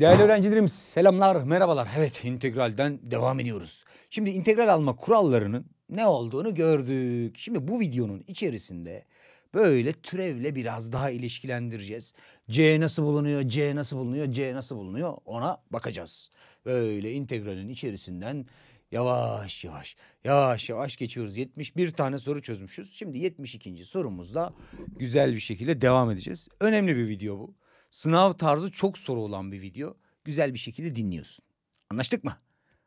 Değerli öğrencilerim selamlar, merhabalar. Evet integralden devam ediyoruz. Şimdi integral alma kurallarının ne olduğunu gördük. Şimdi bu videonun içerisinde böyle türevle biraz daha ilişkilendireceğiz. C nasıl bulunuyor, C nasıl bulunuyor, C nasıl bulunuyor ona bakacağız. Böyle integralin içerisinden yavaş yavaş yavaş yavaş geçiyoruz. 71 tane soru çözmüşüz. Şimdi 72. sorumuzla güzel bir şekilde devam edeceğiz. Önemli bir video bu sınav tarzı çok soru olan bir video. Güzel bir şekilde dinliyorsun. Anlaştık mı?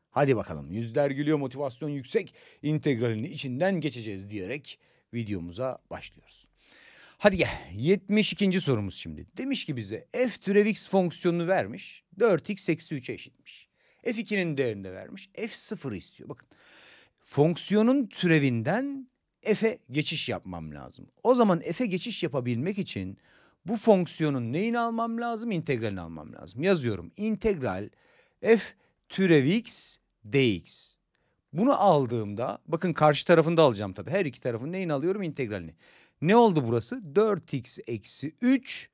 Hadi bakalım yüzler gülüyor motivasyon yüksek integralini içinden geçeceğiz diyerek videomuza başlıyoruz. Hadi gel 72. sorumuz şimdi. Demiş ki bize f türev x fonksiyonunu vermiş 4x eksi 3'e eşitmiş. f2'nin değerini de vermiş f 0 istiyor bakın. Fonksiyonun türevinden f'e geçiş yapmam lazım. O zaman f'e geçiş yapabilmek için bu fonksiyonun neyini almam lazım? İntegralini almam lazım. Yazıyorum. İntegral f türev x dx. Bunu aldığımda bakın karşı tarafında alacağım tabii. Her iki tarafın neyini alıyorum? İntegralini. Ne oldu burası? 4x eksi 3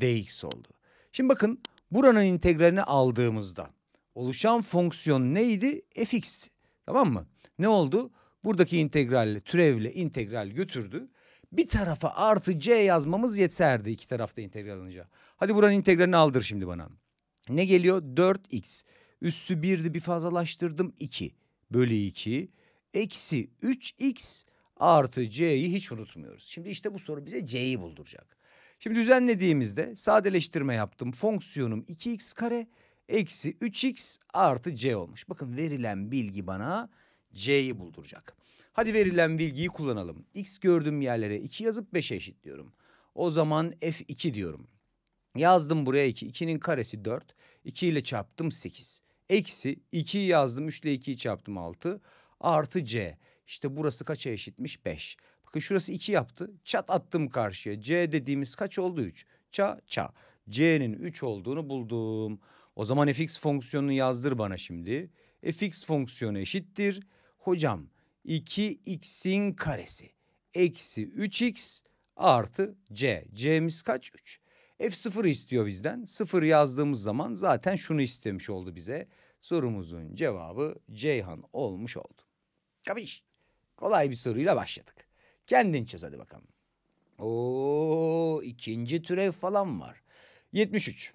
dx oldu. Şimdi bakın buranın integralini aldığımızda oluşan fonksiyon neydi? fx. Tamam mı? Ne oldu? Buradaki integralle türevle integral götürdü. Bir tarafa artı c yazmamız yeterdi iki tarafta integral alınca. Hadi buranın integralini aldır şimdi bana. Ne geliyor? 4x. Üssü 1'di bir fazlalaştırdım 2. Bölü 2. Eksi 3x artı c'yi hiç unutmuyoruz. Şimdi işte bu soru bize c'yi bulduracak. Şimdi düzenlediğimizde sadeleştirme yaptım. Fonksiyonum 2x kare eksi 3x artı c olmuş. Bakın verilen bilgi bana c'yi bulduracak. Hadi verilen bilgiyi kullanalım. X gördüğüm yerlere 2 yazıp 5'e eşitliyorum. O zaman F2 diyorum. Yazdım buraya 2. 2'nin karesi 4. 2 ile çarptım 8. Eksi 2'yi yazdım. 3 ile 2'yi çarptım 6. Artı C. İşte burası kaça eşitmiş? 5. Bakın şurası 2 yaptı. Çat attım karşıya. C dediğimiz kaç oldu? 3. Ça ça. C'nin 3 olduğunu buldum. O zaman fx fonksiyonunu yazdır bana şimdi. fx fonksiyonu eşittir. Hocam 2x'in karesi eksi 3x artı c. c'miz kaç? 3. f0 istiyor bizden. 0 yazdığımız zaman zaten şunu istemiş oldu bize. Sorumuzun cevabı Ceyhan olmuş oldu. Kapış. Kolay bir soruyla başladık. Kendin çöz hadi bakalım. Ooo, ikinci türev falan var. 73.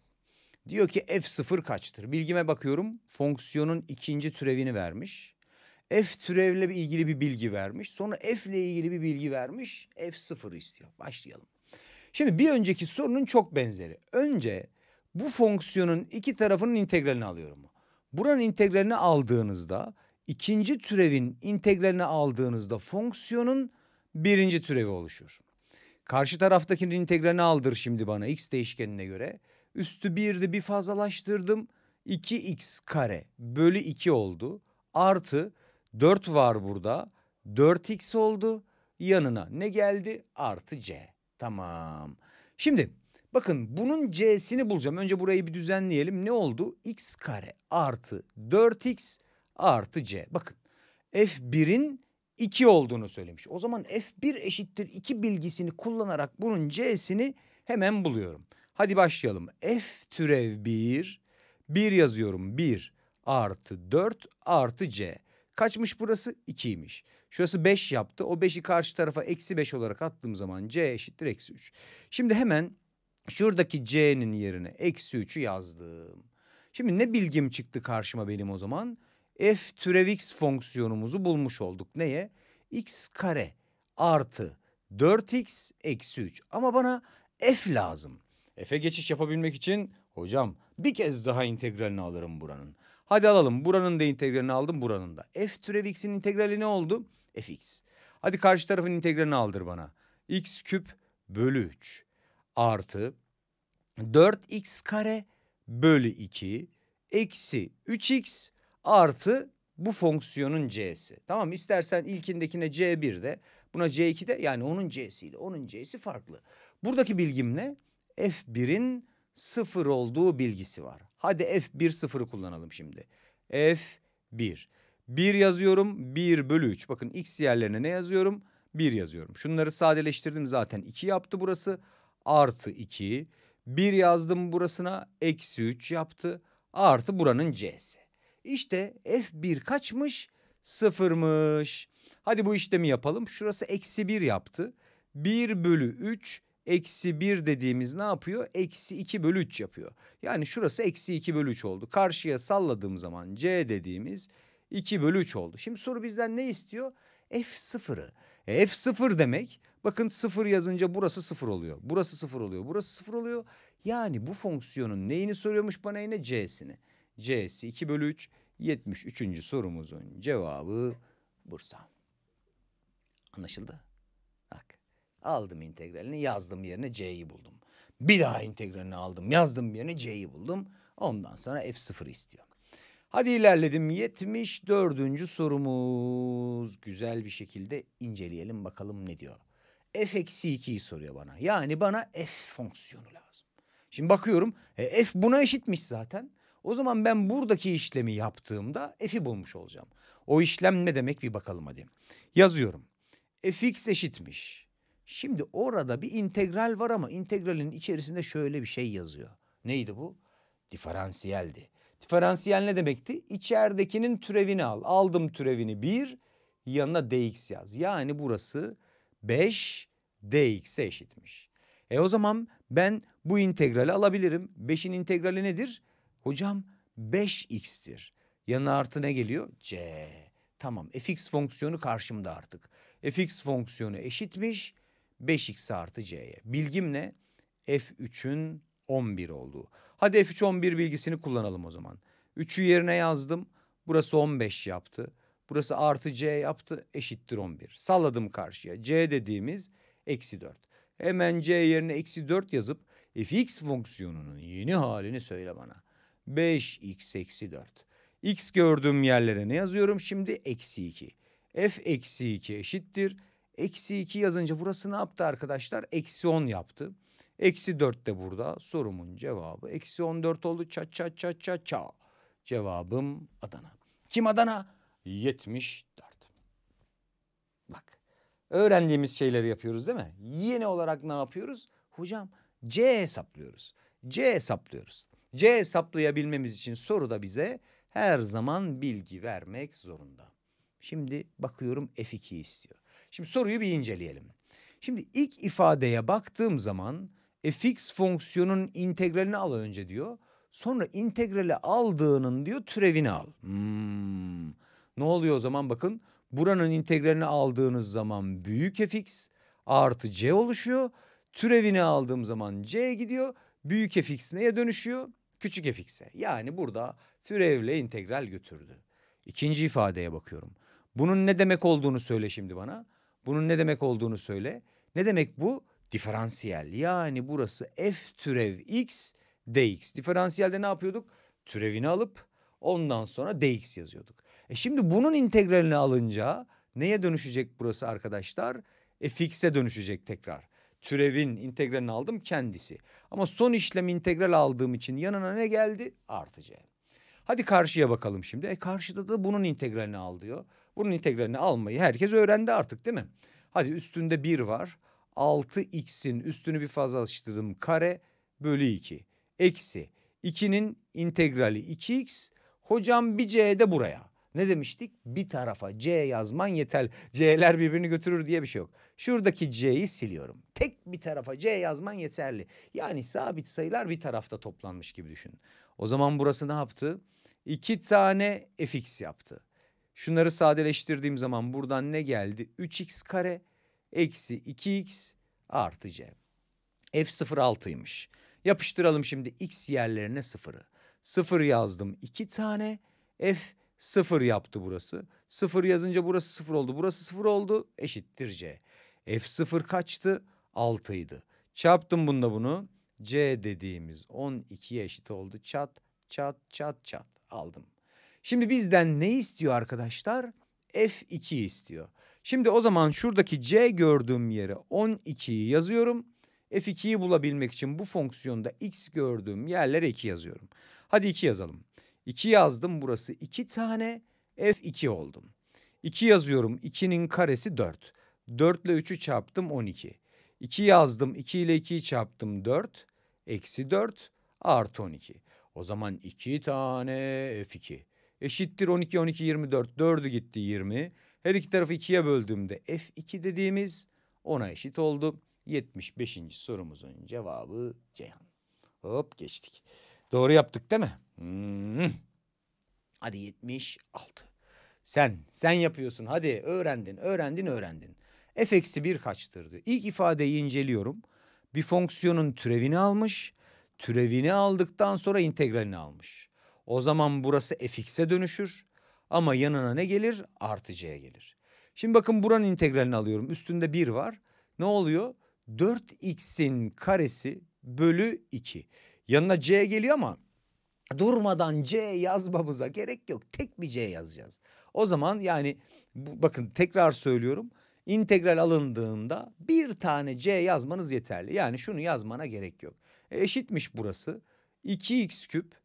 Diyor ki f0 kaçtır? Bilgime bakıyorum fonksiyonun ikinci türevini vermiş. F türevle ilgili bir bilgi vermiş. Sonra F ile ilgili bir bilgi vermiş. F sıfırı istiyor. Başlayalım. Şimdi bir önceki sorunun çok benzeri. Önce bu fonksiyonun iki tarafının integralini alıyorum. Buranın integralini aldığınızda ikinci türevin integralini aldığınızda fonksiyonun birinci türevi oluşur. Karşı taraftakinin integralini aldır şimdi bana x değişkenine göre. Üstü 1'di bir fazlalaştırdım. 2x kare bölü 2 oldu. Artı 4 var burada. 4x oldu. Yanına ne geldi? Artı c. Tamam. Şimdi bakın bunun c'sini bulacağım. Önce burayı bir düzenleyelim. Ne oldu? x kare artı 4x artı c. Bakın f1'in 2 olduğunu söylemiş. O zaman f1 eşittir 2 bilgisini kullanarak bunun c'sini hemen buluyorum. Hadi başlayalım. F türev 1. 1 yazıyorum. 1 artı 4 artı c. Kaçmış burası? 2'ymiş. Şurası 5 yaptı. O 5'i karşı tarafa eksi 5 olarak attığım zaman C eşittir eksi 3. Şimdi hemen şuradaki C'nin yerine eksi 3'ü yazdım. Şimdi ne bilgim çıktı karşıma benim o zaman? F türev x fonksiyonumuzu bulmuş olduk. Neye? x kare artı 4x eksi 3. Ama bana f lazım. F'e geçiş yapabilmek için hocam bir kez daha integralini alırım buranın. Hadi alalım buranın da integralini aldım buranın da. F türev x'in integrali ne oldu? fx. Hadi karşı tarafın integralini aldır bana. x küp bölü 3 artı 4x kare bölü 2 eksi 3x artı bu fonksiyonun c'si. Tamam mı? İstersen ilkindekine c1 de buna c2 de yani onun c'si ile onun c'si farklı. Buradaki bilgim ne? f1'in sıfır olduğu bilgisi var. Hadi f 1 sıfırı kullanalım şimdi. F1. 1 yazıyorum 1 bölü 3. Bakın x yerlerine ne yazıyorum? 1 yazıyorum. Şunları sadeleştirdim zaten 2 yaptı burası. Artı 2. 1 yazdım burasına eksi 3 yaptı. Artı buranın c'si. İşte f1 kaçmış? Sıfırmış. Hadi bu işlemi yapalım. Şurası eksi 1 yaptı. 1 bölü 3 Eksi bir dediğimiz ne yapıyor? Eksi iki bölü üç yapıyor. Yani şurası eksi iki bölü üç oldu. Karşıya salladığım zaman C dediğimiz iki bölü üç oldu. Şimdi soru bizden ne istiyor? F sıfırı. E, F sıfır demek bakın sıfır yazınca burası sıfır oluyor. Burası sıfır oluyor. Burası sıfır oluyor. Yani bu fonksiyonun neyini soruyormuş bana yine C'sini. C'si 2 bölü 3. 73. sorumuzun cevabı Bursa. Anlaşıldı. Aldım integralini yazdım yerine C'yi buldum. Bir daha integralini aldım yazdım yerine C'yi buldum. Ondan sonra F0 istiyor. Hadi ilerledim 74. sorumuz. Güzel bir şekilde inceleyelim bakalım ne diyor. F-2'yi soruyor bana. Yani bana F fonksiyonu lazım. Şimdi bakıyorum e, F buna eşitmiş zaten. O zaman ben buradaki işlemi yaptığımda F'i bulmuş olacağım. O işlem ne demek bir bakalım hadi. Yazıyorum. Fx eşitmiş. Şimdi orada bir integral var ama integralin içerisinde şöyle bir şey yazıyor. Neydi bu? Diferansiyeldi. Diferansiyel ne demekti? İçeridekinin türevini al. Aldım türevini bir, yanına dx yaz. Yani burası 5 dx'e eşitmiş. E o zaman ben bu integrali alabilirim. 5'in integrali nedir? Hocam 5x'tir. Yanına artı ne geliyor? c. Tamam fx fonksiyonu karşımda artık. fx fonksiyonu eşitmiş 5x artı c'ye. Bilgim ne? F3'ün 11 olduğu. Hadi F3 11 bilgisini kullanalım o zaman. 3'ü yerine yazdım. Burası 15 yaptı. Burası artı c yaptı eşittir 11. Salladım karşıya. c dediğimiz eksi 4. Hemen c yerine eksi 4 yazıp fx fonksiyonunun yeni halini söyle bana. 5x eksi 4. x gördüğüm yerlere ne yazıyorum şimdi? Eksi 2. f eksi 2 eşittir Eksi 2 yazınca burası ne yaptı arkadaşlar? Eksi 10 yaptı. Eksi 4 de burada sorumun cevabı. Eksi 14 oldu. Ça ça ça ça ça. Cevabım Adana. Kim Adana? 74. Bak öğrendiğimiz şeyleri yapıyoruz değil mi? Yeni olarak ne yapıyoruz? Hocam C hesaplıyoruz. C hesaplıyoruz. C hesaplayabilmemiz için soru da bize her zaman bilgi vermek zorunda. Şimdi bakıyorum F2 istiyor. Şimdi soruyu bir inceleyelim. Şimdi ilk ifadeye baktığım zaman e, fx fonksiyonun integralini al önce diyor. Sonra integrali aldığının diyor türevini al. Hmm. Ne oluyor o zaman bakın. Buranın integralini aldığınız zaman büyük e fx artı c oluşuyor. Türevini aldığım zaman c gidiyor. Büyük e fx neye dönüşüyor? Küçük e fx'e. Yani burada türevle integral götürdü. İkinci ifadeye bakıyorum. Bunun ne demek olduğunu söyle şimdi bana. Bunun ne demek olduğunu söyle. Ne demek bu? Diferansiyel. Yani burası f türev x dx. Diferansiyelde ne yapıyorduk? Türevini alıp ondan sonra dx yazıyorduk. E şimdi bunun integralini alınca neye dönüşecek burası arkadaşlar? E fx'e dönüşecek tekrar. Türevin integralini aldım kendisi. Ama son işlem integral aldığım için yanına ne geldi? Artı c. Hadi karşıya bakalım şimdi. E karşıda da bunun integralini al diyor. Bunun integralini almayı herkes öğrendi artık değil mi? Hadi üstünde bir var. 6x'in üstünü bir fazla alıştırdım kare bölü 2. Eksi 2'nin integrali 2x. Hocam bir c de buraya. Ne demiştik? Bir tarafa C yazman yeter. C'ler birbirini götürür diye bir şey yok. Şuradaki C'yi siliyorum. Tek bir tarafa C yazman yeterli. Yani sabit sayılar bir tarafta toplanmış gibi düşün. O zaman burası ne yaptı? İki tane fx yaptı. Şunları sadeleştirdiğim zaman buradan ne geldi? 3x kare eksi 2x artı c. F0 6'ymış. Yapıştıralım şimdi x yerlerine sıfırı. Sıfır yazdım iki tane. F sıfır yaptı burası. Sıfır yazınca burası sıfır oldu. Burası sıfır oldu eşittir c. F sıfır kaçtı? 6'ydı. Çarptım bunda bunu. C dediğimiz 12'ye eşit oldu. Çat çat çat çat aldım. Şimdi bizden ne istiyor arkadaşlar? F2 istiyor. Şimdi o zaman şuradaki C gördüğüm yere 12'yi yazıyorum. F2'yi bulabilmek için bu fonksiyonda X gördüğüm yerlere 2 yazıyorum. Hadi 2 yazalım. 2 yazdım burası 2 tane F2 oldum. 2 yazıyorum 2'nin karesi 4. 4 ile 3'ü çarptım 12. 2 yazdım 2 ile 2'yi çarptım 4. Eksi 4 artı 12. O zaman 2 tane F2 eşittir 12 12 24 4'ü gitti 20. Her iki tarafı ikiye böldüğümde F2 dediğimiz ona eşit oldu. 75. sorumuzun cevabı Ceyhan. Hop geçtik. Doğru yaptık değil mi? Hmm. Hadi 76. Sen, sen yapıyorsun. Hadi öğrendin, öğrendin, öğrendin. F eksi 1 kaçtır diyor. İlk ifadeyi inceliyorum. Bir fonksiyonun türevini almış. Türevini aldıktan sonra integralini almış. O zaman burası fx'e dönüşür ama yanına ne gelir? Artı c'ye gelir. Şimdi bakın buranın integralini alıyorum. Üstünde 1 var. Ne oluyor? 4x'in karesi bölü 2. Yanına c geliyor ama durmadan c yazmamıza gerek yok. Tek bir c yazacağız. O zaman yani bakın tekrar söylüyorum. İntegral alındığında bir tane c yazmanız yeterli. Yani şunu yazmana gerek yok. E eşitmiş burası. 2x küp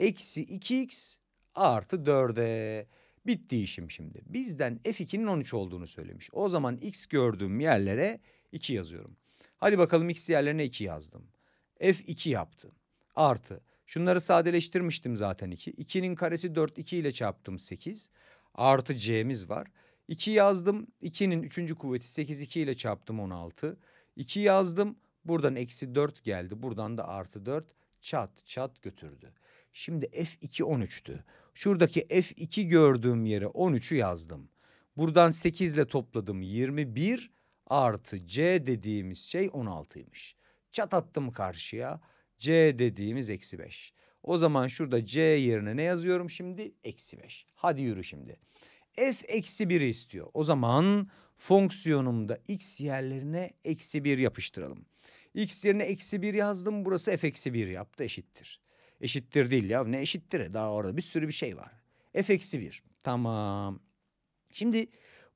Eksi 2x artı 4'e. Bitti işim şimdi. Bizden f2'nin 13 olduğunu söylemiş. O zaman x gördüğüm yerlere 2 yazıyorum. Hadi bakalım x yerlerine 2 yazdım. f2 yaptı. Artı. Şunları sadeleştirmiştim zaten 2. 2'nin karesi 4, 2 ile çarptım 8. Artı c'miz var. 2 yazdım. 2'nin 3. kuvveti 8, 2 ile çarptım 16. 2 yazdım. Buradan eksi 4 geldi. Buradan da artı 4 çat çat götürdü. Şimdi F2 13'tü. Şuradaki F2 gördüğüm yere 13'ü yazdım. Buradan 8 ile topladım 21 artı C dediğimiz şey 16'ymış. Çat attım karşıya C dediğimiz eksi 5. O zaman şurada C yerine ne yazıyorum şimdi? Eksi 5. Hadi yürü şimdi. F eksi 1'i istiyor. O zaman fonksiyonumda x yerlerine eksi 1 yapıştıralım. X yerine eksi 1 yazdım. Burası f eksi 1 yaptı eşittir. Eşittir değil ya. Ne eşittir? Daha orada bir sürü bir şey var. F eksi 1. Tamam. Şimdi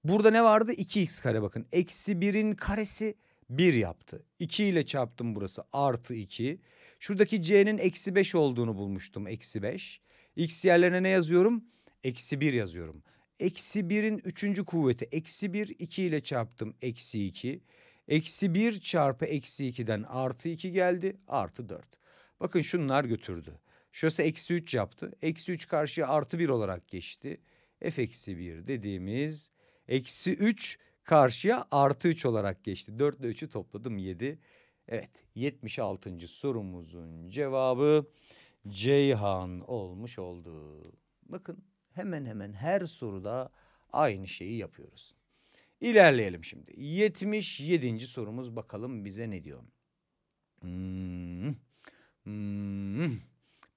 burada ne vardı? 2x kare bakın. Eksi 1'in karesi 1 yaptı. 2 ile çarptım burası. Artı 2. Şuradaki c'nin eksi 5 olduğunu bulmuştum. Eksi 5. X yerlerine ne yazıyorum? Eksi 1 yazıyorum. Eksi birin üçüncü kuvveti eksi bir iki ile çarptım eksi iki. Eksi bir çarpı eksi ikiden artı iki geldi artı dört. Bakın şunlar götürdü. Şurası eksi 3 yaptı. Eksi 3 karşıya artı 1 olarak geçti. F eksi 1 dediğimiz eksi 3 karşıya artı 3 olarak geçti. 4 ile 3'ü topladım 7. Evet 76. sorumuzun cevabı Ceyhan olmuş oldu. Bakın hemen hemen her soruda aynı şeyi yapıyoruz. İlerleyelim şimdi. 77. sorumuz bakalım bize ne diyor. Hmm. Hmm.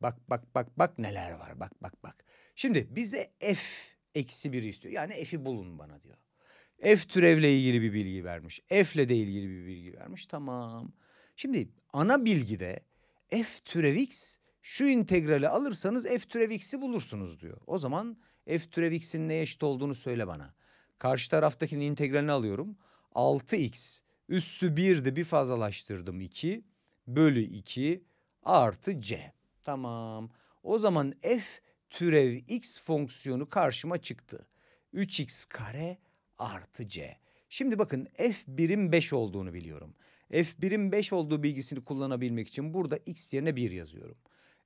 Bak bak bak bak neler var bak bak bak. Şimdi bize f eksi bir istiyor. Yani f'i bulun bana diyor. F türevle ilgili bir bilgi vermiş. F'le de ilgili bir bilgi vermiş. Tamam. Şimdi ana bilgide f türev x şu integrali alırsanız f türev x'i bulursunuz diyor. O zaman f türev x'in neye eşit olduğunu söyle bana. Karşı taraftakinin integralini alıyorum. 6x üssü 1'di bir fazlalaştırdım 2 bölü 2 artı c. Tamam. O zaman f türev x fonksiyonu karşıma çıktı. 3x kare artı c. Şimdi bakın f birim 5 olduğunu biliyorum. F birim 5 olduğu bilgisini kullanabilmek için burada x yerine 1 yazıyorum.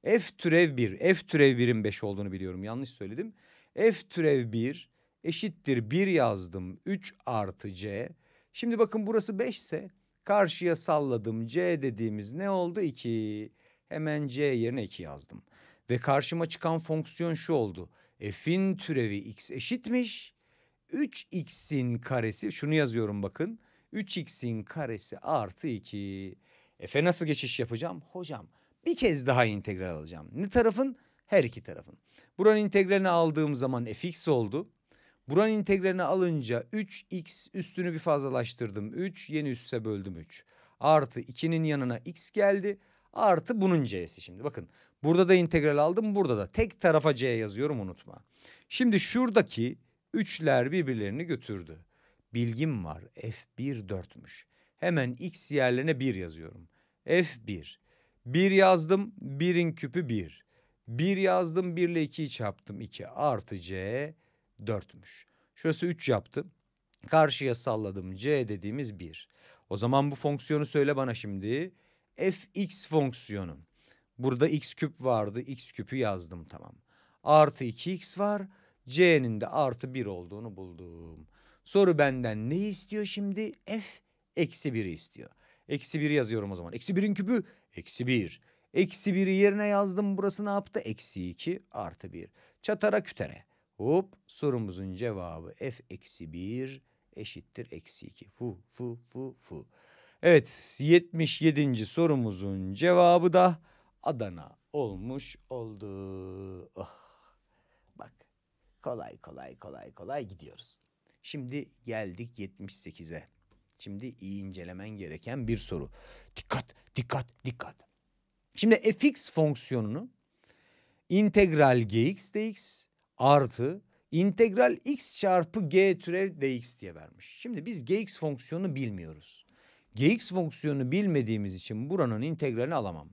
F türev 1, f türev birim 5 olduğunu biliyorum yanlış söyledim. F türev 1 eşittir 1 yazdım 3 artı c. Şimdi bakın burası 5 ise karşıya salladım c dediğimiz ne oldu 2. Hemen c yerine 2 yazdım. Ve karşıma çıkan fonksiyon şu oldu. F'in türevi x eşitmiş. 3x'in karesi şunu yazıyorum bakın. 3x'in karesi artı 2. F'e nasıl geçiş yapacağım? Hocam bir kez daha integral alacağım. Ne tarafın? Her iki tarafın. Buranın integralini aldığım zaman fx oldu. Buranın integralini alınca 3x üstünü bir fazlalaştırdım. 3 yeni üsse böldüm 3. Artı 2'nin yanına x geldi. Artı bunun c'si şimdi. Bakın burada da integral aldım burada da. Tek tarafa c yazıyorum unutma. Şimdi şuradaki üçler birbirlerini götürdü. Bilgim var f1 4'müş. Hemen x yerlerine 1 yazıyorum. f1. 1 yazdım 1'in küpü 1. 1 yazdım 1 ile 2'yi çarptım 2 artı c 4'müş. Şurası 3 yaptı. Karşıya salladım c dediğimiz 1. O zaman bu fonksiyonu söyle bana şimdi fx fonksiyonu. Burada x küp vardı. x küpü yazdım tamam. Artı 2x var. c'nin de artı 1 olduğunu buldum. Soru benden ne istiyor şimdi? f eksi 1'i istiyor. Eksi 1 yazıyorum o zaman. Eksi 1'in küpü eksi 1. Eksi 1'i yerine yazdım. Burası ne yaptı? Eksi 2 artı 1. Çatara kütere. Hop sorumuzun cevabı f eksi 1 eşittir eksi 2. Fu fu fu fu. Evet 77. sorumuzun cevabı da Adana olmuş oldu. Oh. Bak kolay kolay kolay kolay gidiyoruz. Şimdi geldik 78'e. Şimdi iyi incelemen gereken bir soru. Dikkat, dikkat, dikkat. Şimdi fx fonksiyonunu integral gx dx artı integral x çarpı g türev dx diye vermiş. Şimdi biz gx fonksiyonu bilmiyoruz. Gx fonksiyonunu bilmediğimiz için buranın integralini alamam.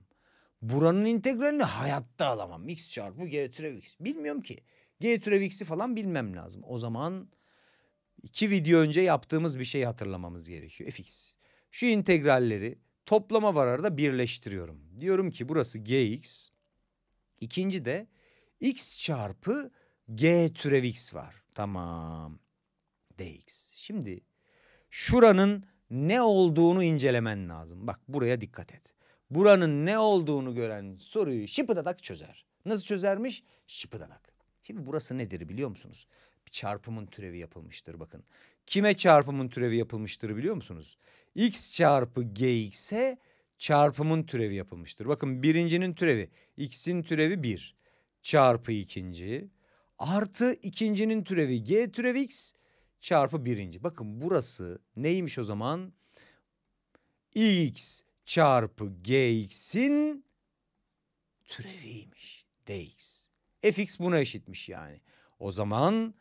Buranın integralini hayatta alamam. X çarpı G türev X. Bilmiyorum ki. G türev X'i falan bilmem lazım. O zaman iki video önce yaptığımız bir şeyi hatırlamamız gerekiyor. Fx. Şu integralleri toplama var arada birleştiriyorum. Diyorum ki burası Gx. İkinci de X çarpı G türev X var. Tamam. Dx. Şimdi şuranın ne olduğunu incelemen lazım. Bak buraya dikkat et. Buranın ne olduğunu gören soruyu şıpıdadak çözer. Nasıl çözermiş? Şıpıdadak. Şimdi burası nedir biliyor musunuz? Bir çarpımın türevi yapılmıştır bakın. Kime çarpımın türevi yapılmıştır biliyor musunuz? X çarpı g GX'e çarpımın türevi yapılmıştır. Bakın birincinin türevi X'in türevi bir çarpı ikinci artı ikincinin türevi G türevi X çarpı birinci. Bakın burası neymiş o zaman? X çarpı gx'in türeviymiş. dx. fx buna eşitmiş yani. O zaman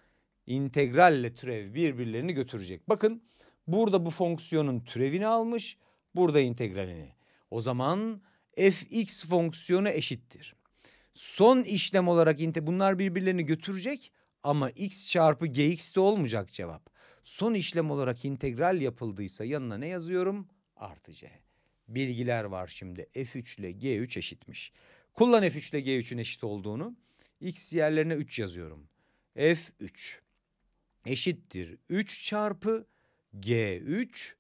integralle türev birbirlerini götürecek. Bakın burada bu fonksiyonun türevini almış. Burada integralini. O zaman fx fonksiyonu eşittir. Son işlem olarak bunlar birbirlerini götürecek. Ama x çarpı gx de olmayacak cevap. Son işlem olarak integral yapıldıysa yanına ne yazıyorum? Artı c. Bilgiler var şimdi. F3 ile G3 eşitmiş. Kullan F3 ile G3'ün eşit olduğunu. X yerlerine 3 yazıyorum. F3 eşittir 3 çarpı G3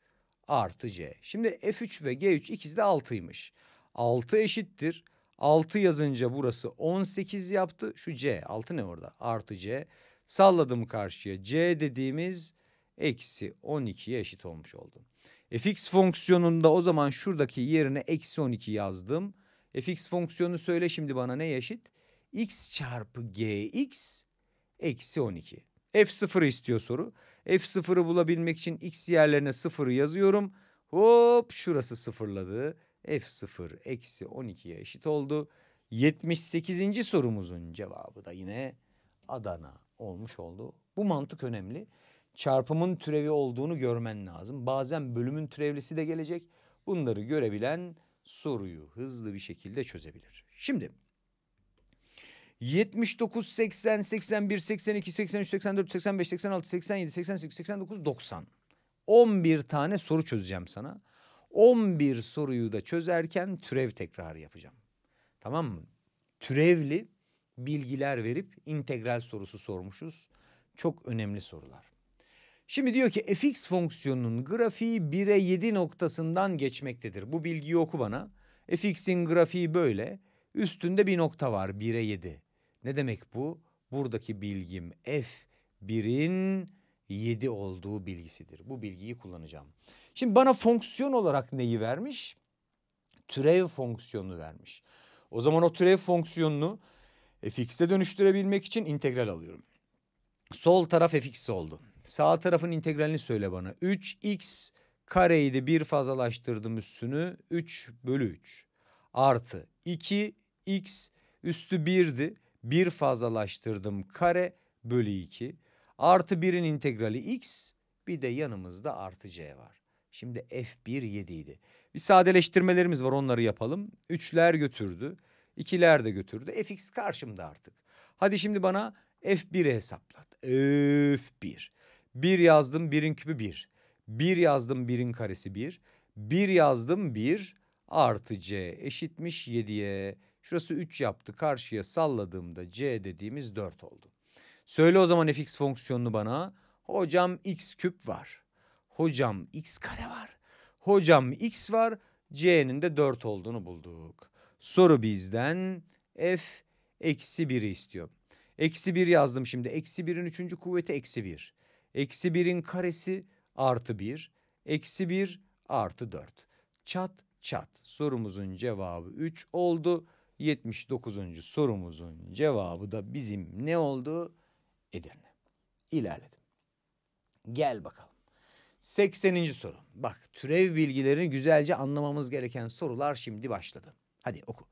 artı C. Şimdi F3 ve G3 ikisi de 6'ymış. 6 eşittir 6 yazınca burası 18 yaptı. Şu C 6 ne orada? Artı C. Salladım karşıya. C dediğimiz eksi 12'ye eşit olmuş oldu. fx fonksiyonunda o zaman şuradaki yerine eksi 12 yazdım. fx fonksiyonu söyle şimdi bana ne eşit? x çarpı gx eksi 12. F0 istiyor soru. F0'ı bulabilmek için x yerlerine 0 yazıyorum. Hop şurası sıfırladı. F0 eksi 12'ye eşit oldu. 78. sorumuzun cevabı da yine Adana olmuş oldu. Bu mantık önemli. Çarpımın türevi olduğunu görmen lazım. Bazen bölümün türevlisi de gelecek. Bunları görebilen soruyu hızlı bir şekilde çözebilir. Şimdi 79, 80, 81, 82, 83, 84, 85, 86, 87, 88, 89, 90. 11 tane soru çözeceğim sana. 11 soruyu da çözerken türev tekrarı yapacağım. Tamam mı? Türevli bilgiler verip integral sorusu sormuşuz. Çok önemli sorular. Şimdi diyor ki fx fonksiyonunun grafiği 1'e 7 noktasından geçmektedir. Bu bilgiyi oku bana. fx'in grafiği böyle. Üstünde bir nokta var 1'e 7. Ne demek bu? Buradaki bilgim f 1'in 7 olduğu bilgisidir. Bu bilgiyi kullanacağım. Şimdi bana fonksiyon olarak neyi vermiş? Türev fonksiyonu vermiş. O zaman o türev fonksiyonunu fx'e dönüştürebilmek için integral alıyorum. Sol taraf fx oldu. Sağ tarafın integralini söyle bana. 3x kareyi de bir fazlalaştırdım üstünü. 3 bölü 3 artı 2x üstü 1'di. Bir fazlalaştırdım kare bölü 2 artı 1'in integrali x bir de yanımızda artı c var. Şimdi F1 7 idi. Bir sadeleştirmelerimiz var onları yapalım. Üçler götürdü. ikiler de götürdü. Fx karşımda artık. Hadi şimdi bana F1'i hesaplat. F1. 1 yazdım 1'in küpü 1. 1 yazdım 1'in karesi 1. 1 yazdım 1 artı C eşitmiş 7'ye. Şurası 3 yaptı. Karşıya salladığımda C dediğimiz 4 oldu. Söyle o zaman fx fonksiyonunu bana. Hocam x küp var. Hocam x kare var. Hocam x var. C'nin de 4 olduğunu bulduk. Soru bizden f eksi 1'i istiyor. Eksi 1 yazdım şimdi. Eksi 1'in üçüncü kuvveti eksi 1. Eksi 1'in karesi artı 1. Eksi 1 artı 4. Çat çat. Sorumuzun cevabı 3 oldu. 79. sorumuzun cevabı da bizim ne oldu? Edirne. İlerledim. Gel bakalım. 80. soru. Bak türev bilgilerini güzelce anlamamız gereken sorular şimdi başladı. Hadi oku.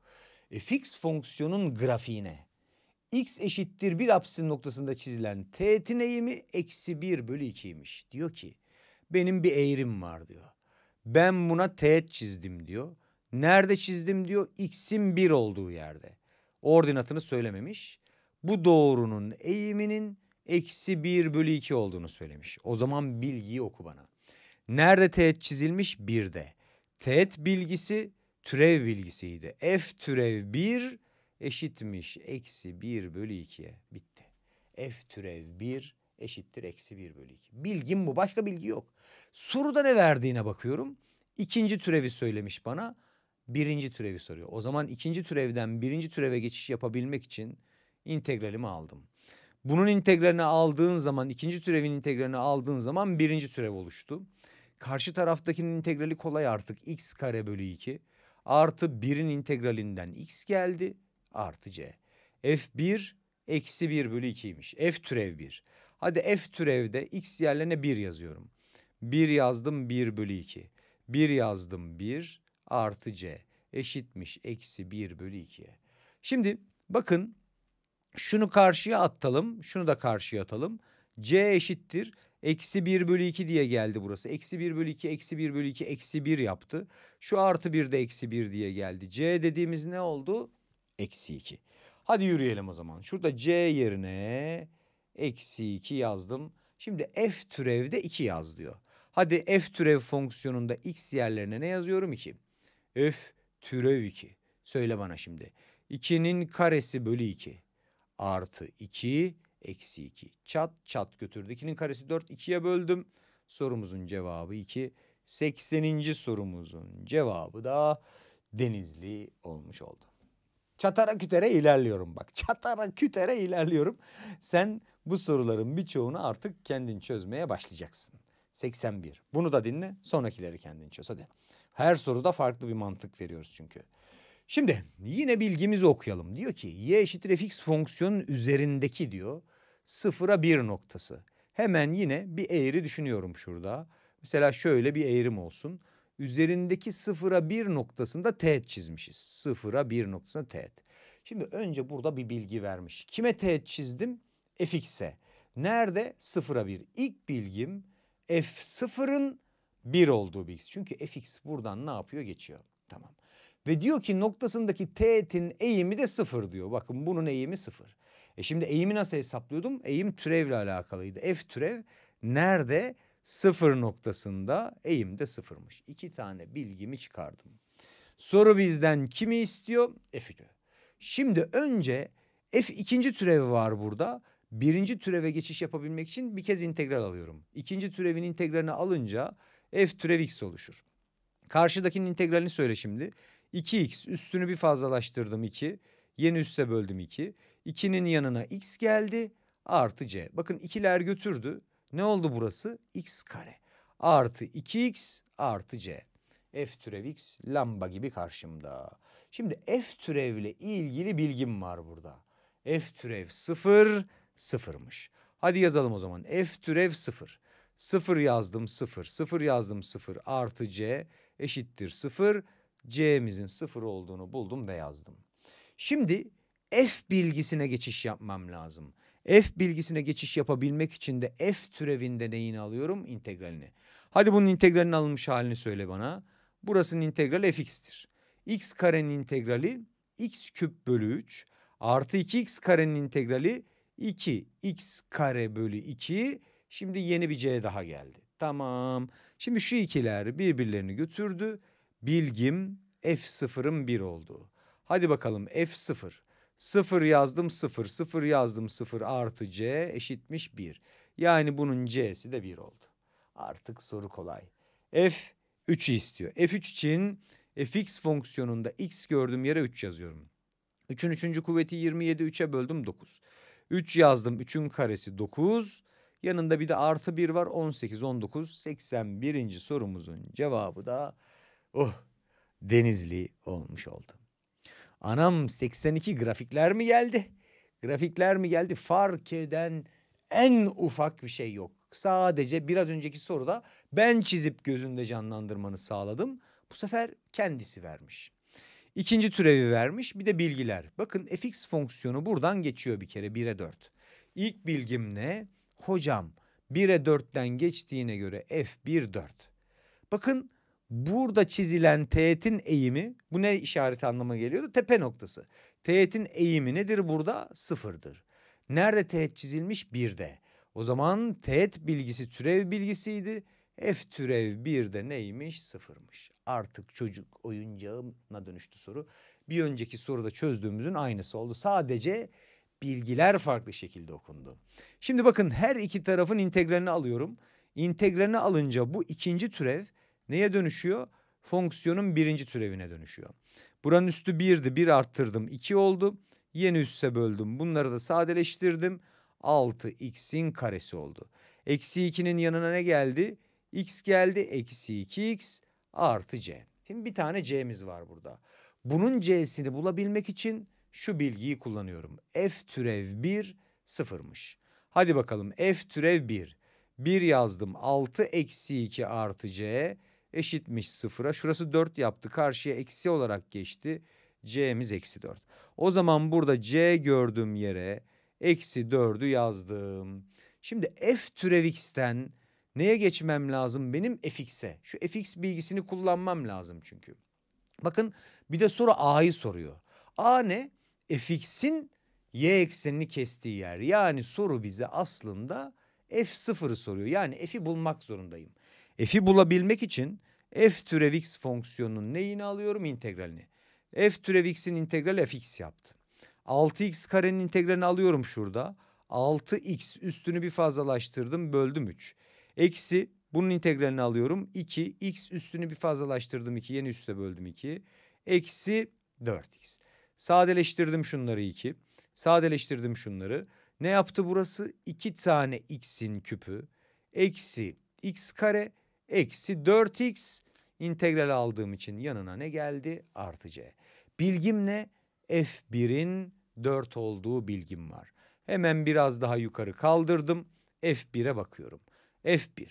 E, fix fonksiyonun grafiğine x eşittir 1 apsin noktasında çizilen teğetin eğimi eksi 1 bölü 2'ymiş. Diyor ki benim bir eğrim var diyor. Ben buna teğet çizdim diyor. Nerede çizdim diyor? X'in 1 olduğu yerde. Ordinatını söylememiş. Bu doğrunun eğiminin eksi 1 bölü 2 olduğunu söylemiş. O zaman bilgiyi oku bana. Nerede teğet çizilmiş? 1'de. Teğet bilgisi türev bilgisiydi. F türev 1 eşitmiş eksi 1 bölü 2'ye. Bitti. F türev 1 eşittir eksi 1 bölü 2. Bilgim bu. Başka bilgi yok. Soruda ne verdiğine bakıyorum. İkinci türevi söylemiş bana. Birinci türevi soruyor. O zaman ikinci türevden birinci türeve geçiş yapabilmek için integralimi aldım. Bunun integralini aldığın zaman ikinci türevin integralini aldığın zaman birinci türev oluştu. Karşı taraftakinin integrali kolay artık x kare bölü 2 artı birin integralinden x geldi artı c. f1 eksi 1 bölü 2'ymiş f türev 1. Hadi f türevde x yerlerine 1 yazıyorum. 1 yazdım 1 bölü 2. 1 yazdım 1 artı c eşitmiş eksi 1 bölü 2'ye. Şimdi bakın şunu karşıya atalım, şunu da karşıya atalım. C eşittir. Eksi 1 bölü 2 diye geldi burası. Eksi 1 bölü 2, eksi 1 bölü 2, eksi 1 yaptı. Şu artı 1 de eksi 1 diye geldi. C dediğimiz ne oldu? Eksi 2. Hadi yürüyelim o zaman. Şurada C yerine eksi 2 yazdım. Şimdi F türevde 2 yaz diyor. Hadi F türev fonksiyonunda x yerlerine ne yazıyorum 2? F türev 2. Söyle bana şimdi. 2'nin karesi bölü 2 artı 2 eksi 2. Çat çat götürdü. 2'nin karesi 4 2'ye böldüm. Sorumuzun cevabı 2. 80. sorumuzun cevabı da Denizli olmuş oldu. Çatara kütere ilerliyorum bak. Çatara kütere ilerliyorum. Sen bu soruların birçoğunu artık kendin çözmeye başlayacaksın. 81. Bunu da dinle. Sonrakileri kendin çöz. Hadi. Her soruda farklı bir mantık veriyoruz çünkü. Şimdi yine bilgimizi okuyalım. Diyor ki y eşittir fx fonksiyonun üzerindeki diyor sıfıra bir noktası. Hemen yine bir eğri düşünüyorum şurada. Mesela şöyle bir eğrim olsun. Üzerindeki sıfıra bir noktasında teğet çizmişiz. Sıfıra bir noktasında teğet. Şimdi önce burada bir bilgi vermiş. Kime teğet çizdim? fx'e. Nerede? Sıfıra bir. İlk bilgim f sıfırın bir olduğu bilgisi. Çünkü fx buradan ne yapıyor? Geçiyor. Tamam. Ve diyor ki noktasındaki teğetin eğimi de sıfır diyor. Bakın bunun eğimi sıfır. E şimdi eğimi nasıl hesaplıyordum? Eğim türevle alakalıydı. F türev nerede? Sıfır noktasında eğim de sıfırmış. İki tane bilgimi çıkardım. Soru bizden kimi istiyor? f Şimdi önce F ikinci türevi var burada. Birinci türeve geçiş yapabilmek için bir kez integral alıyorum. İkinci türevin integralini alınca F türev x oluşur. Karşıdakinin integralini söyle şimdi. 2x üstünü bir fazlalaştırdım 2. Yeni üste böldüm 2. 2'nin yanına x geldi artı c. Bakın ikiler götürdü. Ne oldu burası? x kare artı 2x artı c. F türev x lamba gibi karşımda. Şimdi f türevle ilgili bilgim var burada. F türev 0 sıfırmış. Hadi yazalım o zaman. F türev 0. 0 yazdım 0. 0 yazdım 0 artı c eşittir 0. C'mizin sıfır olduğunu buldum ve yazdım. Şimdi F bilgisine geçiş yapmam lazım. F bilgisine geçiş yapabilmek için de F türevinde neyini alıyorum? İntegralini. Hadi bunun integralini alınmış halini söyle bana. Burasının integrali fx'tir. x karenin integrali x küp bölü 3 artı 2x karenin integrali 2x kare bölü 2. Şimdi yeni bir c daha geldi. Tamam. Şimdi şu ikiler birbirlerini götürdü bilgim F0'ın 1 oldu. Hadi bakalım F0. 0 yazdım 0, 0 yazdım 0 artı C eşitmiş 1. Yani bunun C'si de 1 oldu. Artık soru kolay. F 3'ü istiyor. F3 için fx fonksiyonunda x gördüğüm yere 3 yazıyorum. 3'ün 3. kuvveti 27, 3'e böldüm 9. 3 yazdım, 3'ün karesi 9. Yanında bir de artı 1 var, 18, 19. 81. sorumuzun cevabı da Oh Denizli olmuş oldum. Anam 82 grafikler mi geldi? Grafikler mi geldi? Fark eden en ufak bir şey yok. Sadece biraz önceki soruda ben çizip gözünde canlandırmanı sağladım. Bu sefer kendisi vermiş. İkinci türevi vermiş bir de bilgiler. Bakın fx fonksiyonu buradan geçiyor bir kere 1'e 4. İlk bilgim ne? Hocam 1'e 4'ten geçtiğine göre f1 4. Bakın burada çizilen teğetin eğimi bu ne işareti anlamına geliyordu? Tepe noktası. Teğetin eğimi nedir burada? Sıfırdır. Nerede teğet çizilmiş? bir de O zaman teğet bilgisi türev bilgisiydi. F türev bir de neymiş? Sıfırmış. Artık çocuk oyuncağına dönüştü soru. Bir önceki soruda çözdüğümüzün aynısı oldu. Sadece bilgiler farklı şekilde okundu. Şimdi bakın her iki tarafın integralini alıyorum. İntegralini alınca bu ikinci türev Neye dönüşüyor? Fonksiyonun birinci türevine dönüşüyor. Buranın üstü birdi, bir arttırdım iki oldu. Yeni üsse böldüm. Bunları da sadeleştirdim. 6x'in karesi oldu. Eksi 2'nin yanına ne geldi? x geldi. Eksi 2x artı c. Şimdi bir tane c'miz var burada. Bunun c'sini bulabilmek için şu bilgiyi kullanıyorum. f türev 1 sıfırmış. Hadi bakalım f türev 1. 1 yazdım 6 eksi 2 artı c eşitmiş sıfıra. Şurası 4 yaptı. Karşıya eksi olarak geçti. C'miz eksi 4. O zaman burada C gördüğüm yere eksi 4'ü yazdım. Şimdi f türev x'ten neye geçmem lazım? Benim fx'e. Şu fx bilgisini kullanmam lazım çünkü. Bakın bir de soru a'yı soruyor. a ne? fx'in y eksenini kestiği yer. Yani soru bize aslında f sıfırı soruyor. Yani f'i bulmak zorundayım. F'i bulabilmek için f türev x fonksiyonunun neyini alıyorum? integralini? f türev x'in integrali fx yaptı. 6x karenin integralini alıyorum şurada. 6x üstünü bir fazlalaştırdım böldüm 3. Eksi bunun integralini alıyorum 2. x üstünü bir fazlalaştırdım 2 yeni üste böldüm 2. Eksi 4x. Sadeleştirdim şunları 2. Sadeleştirdim şunları. Ne yaptı burası? 2 tane x'in küpü. Eksi x kare Eksi 4x integral aldığım için yanına ne geldi? Artı c. Bilgim ne? F1'in 4 olduğu bilgim var. Hemen biraz daha yukarı kaldırdım. F1'e bakıyorum. F1.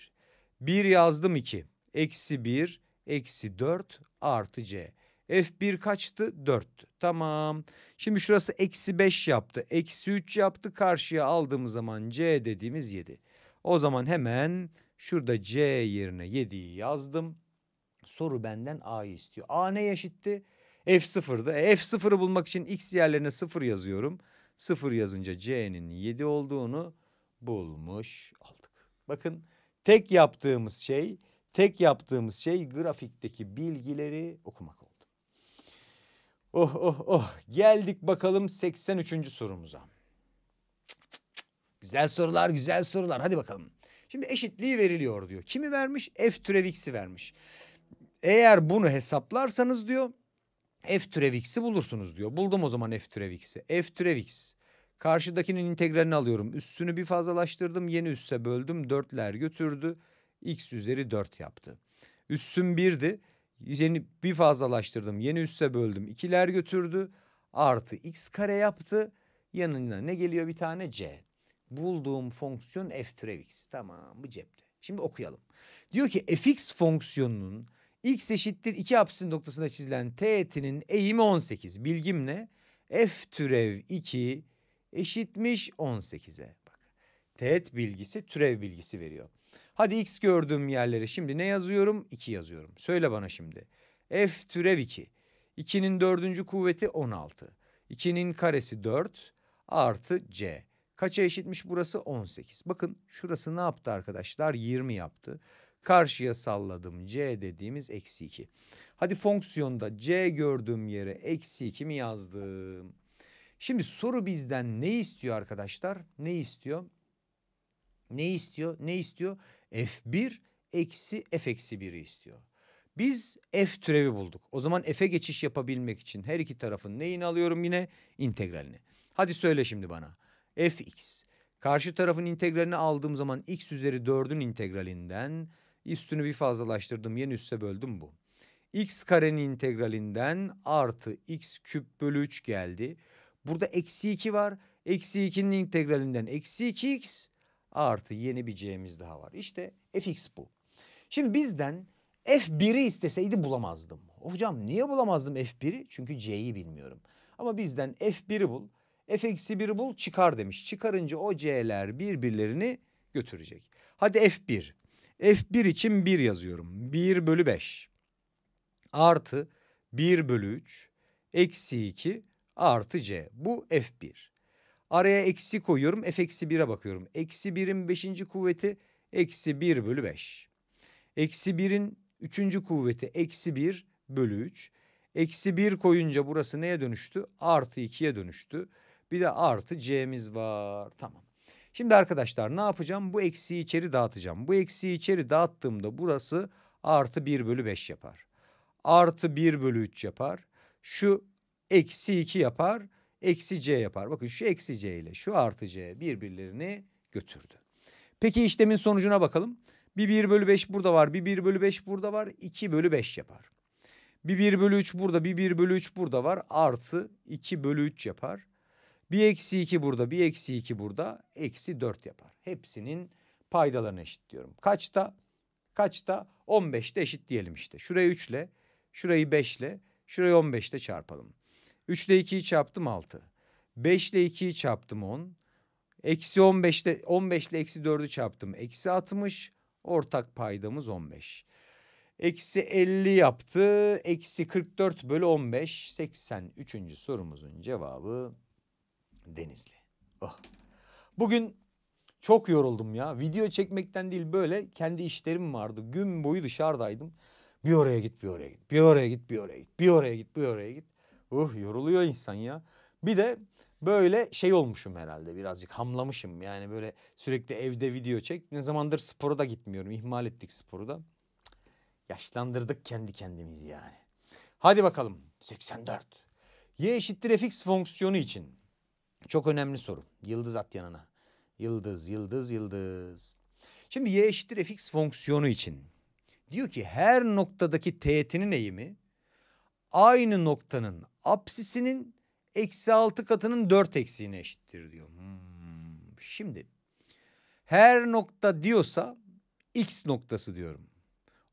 1 yazdım 2. Eksi 1, eksi 4 artı c. F1 kaçtı? 4'tü. Tamam. Şimdi şurası eksi 5 yaptı. Eksi 3 yaptı. Karşıya aldığımız zaman C dediğimiz 7. O zaman hemen Şurada C yerine 7'yi yazdım. Soru benden A'yı istiyor. A ne eşitti? F0'dı. E, F0'ı bulmak için X yerlerine 0 yazıyorum. 0 yazınca C'nin 7 olduğunu bulmuş aldık. Bakın tek yaptığımız şey, tek yaptığımız şey grafikteki bilgileri okumak oldu. Oh oh oh geldik bakalım 83. sorumuza. Güzel sorular, güzel sorular. Hadi bakalım. Şimdi eşitliği veriliyor diyor. Kimi vermiş? F türev x'i vermiş. Eğer bunu hesaplarsanız diyor f türev x'i bulursunuz diyor. Buldum o zaman f türev x'i. F türev x. Karşıdakinin integralini alıyorum. Üssünü bir fazlalaştırdım. Yeni üsse böldüm. Dörtler götürdü. X üzeri dört yaptı. Üssüm birdi. Yeni bir fazlalaştırdım. Yeni üsse böldüm. İkiler götürdü. Artı x kare yaptı. Yanına ne geliyor bir tane c. Bulduğum fonksiyon f türev x. Tamam bu cepte. Şimdi okuyalım. Diyor ki fx fonksiyonunun x eşittir 2 apsin noktasında çizilen teğetinin eğimi 18. Bilgim ne? f türev 2 eşitmiş 18'e. Bak teğet bilgisi türev bilgisi veriyor. Hadi x gördüğüm yerlere şimdi ne yazıyorum? 2 yazıyorum. Söyle bana şimdi. f türev 2. 2'nin dördüncü kuvveti 16. 2'nin karesi 4 artı c. Kaça eşitmiş burası? 18. Bakın şurası ne yaptı arkadaşlar? 20 yaptı. Karşıya salladım. C dediğimiz eksi 2. Hadi fonksiyonda C gördüğüm yere eksi 2 mi yazdım? Şimdi soru bizden ne istiyor arkadaşlar? Ne istiyor? Ne istiyor? Ne istiyor? F1 eksi F eksi 1'i istiyor. Biz F türevi bulduk. O zaman F'e geçiş yapabilmek için her iki tarafın neyini alıyorum yine? integralini. Hadi söyle şimdi bana fx. Karşı tarafın integralini aldığım zaman x üzeri 4'ün integralinden üstünü bir fazlalaştırdım yeni üsse böldüm bu. x karenin integralinden artı x küp bölü 3 geldi. Burada eksi 2 var. Eksi 2'nin integralinden eksi 2x artı yeni bir c'miz daha var. İşte fx bu. Şimdi bizden f1'i isteseydi bulamazdım. Hocam niye bulamazdım f1'i? Çünkü c'yi bilmiyorum. Ama bizden f1'i bul f eksi 1 bul çıkar demiş. Çıkarınca o c'ler birbirlerini götürecek. Hadi f1. f1 için 1 yazıyorum. 1 bölü 5 artı 1 bölü 3 eksi 2 artı c. Bu f1. Araya eksi koyuyorum. f eksi 1'e bakıyorum. Eksi 1'in 5. kuvveti eksi 1 bölü 5. Eksi 1'in 3. kuvveti eksi 1 bölü 3. Eksi 1 koyunca burası neye dönüştü? Artı 2'ye dönüştü. Bir de artı C'miz var. Tamam. Şimdi arkadaşlar ne yapacağım? Bu eksiği içeri dağıtacağım. Bu eksiği içeri dağıttığımda burası artı 1 bölü 5 yapar. Artı 1 bölü 3 yapar. Şu eksi 2 yapar. Eksi C yapar. Bakın şu eksi C ile şu artı C birbirlerini götürdü. Peki işlemin sonucuna bakalım. Bir 1 bölü 5 burada var. Bir 1 bölü 5 burada var. 2 bölü 5 yapar. Bir 1 bölü 3 burada. Bir 1 bölü 3 burada var. Artı 2 bölü 3 yapar. Bir eksi iki burada, bir eksi iki burada. Eksi dört yapar. Hepsinin paydalarını eşitliyorum. Kaçta? Kaçta? On beşte eşit diyelim işte. Şurayı üçle, şurayı beşle, şurayı on beşte çarpalım. Üçle ikiyi çarptım altı. Beşle ikiyi çarptım on. Eksi on beşle, on beşle eksi dördü çarptım. Eksi altmış. Ortak paydamız on beş. Eksi 50 yaptı. Eksi 44 bölü 15. 83. sorumuzun cevabı Denizli. Oh. Bugün çok yoruldum ya. Video çekmekten değil böyle kendi işlerim vardı. Gün boyu dışarıdaydım. Bir oraya git, bir oraya git, bir oraya git, bir oraya git, bir oraya git, bir oraya git. Uh yoruluyor insan ya. Bir de böyle şey olmuşum herhalde birazcık hamlamışım. Yani böyle sürekli evde video çek. Ne zamandır spora da gitmiyorum. İhmal ettik sporu da. Yaşlandırdık kendi kendimizi yani. Hadi bakalım 84. Y eşittir fx fonksiyonu için çok önemli soru. Yıldız at yanına. Yıldız, yıldız, yıldız. Şimdi y eşittir fx fonksiyonu için. Diyor ki her noktadaki teğetinin eğimi aynı noktanın apsisinin eksi altı katının dört eksiğine eşittir diyor. Hmm. Şimdi her nokta diyorsa x noktası diyorum.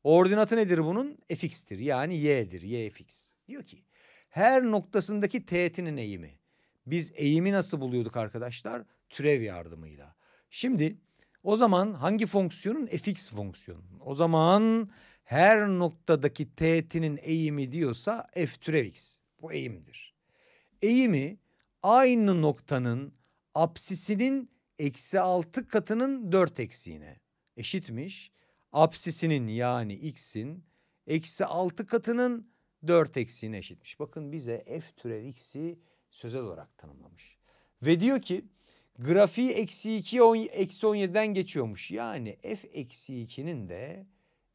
Ordinatı nedir bunun? fx'tir yani y'dir. y fx. Diyor ki her noktasındaki teğetinin eğimi biz eğimi nasıl buluyorduk arkadaşlar? Türev yardımıyla. Şimdi o zaman hangi fonksiyonun? fx fonksiyonu? O zaman her noktadaki teğetinin eğimi diyorsa f türev x. Bu eğimdir. Eğimi aynı noktanın apsisinin eksi altı katının dört eksiğine eşitmiş. Apsisinin yani x'in eksi altı katının dört eksiğine eşitmiş. Bakın bize f türev x'i sözel olarak tanımlamış. Ve diyor ki grafiği eksi 2 on, eksi 17'den geçiyormuş. Yani f eksi 2'nin de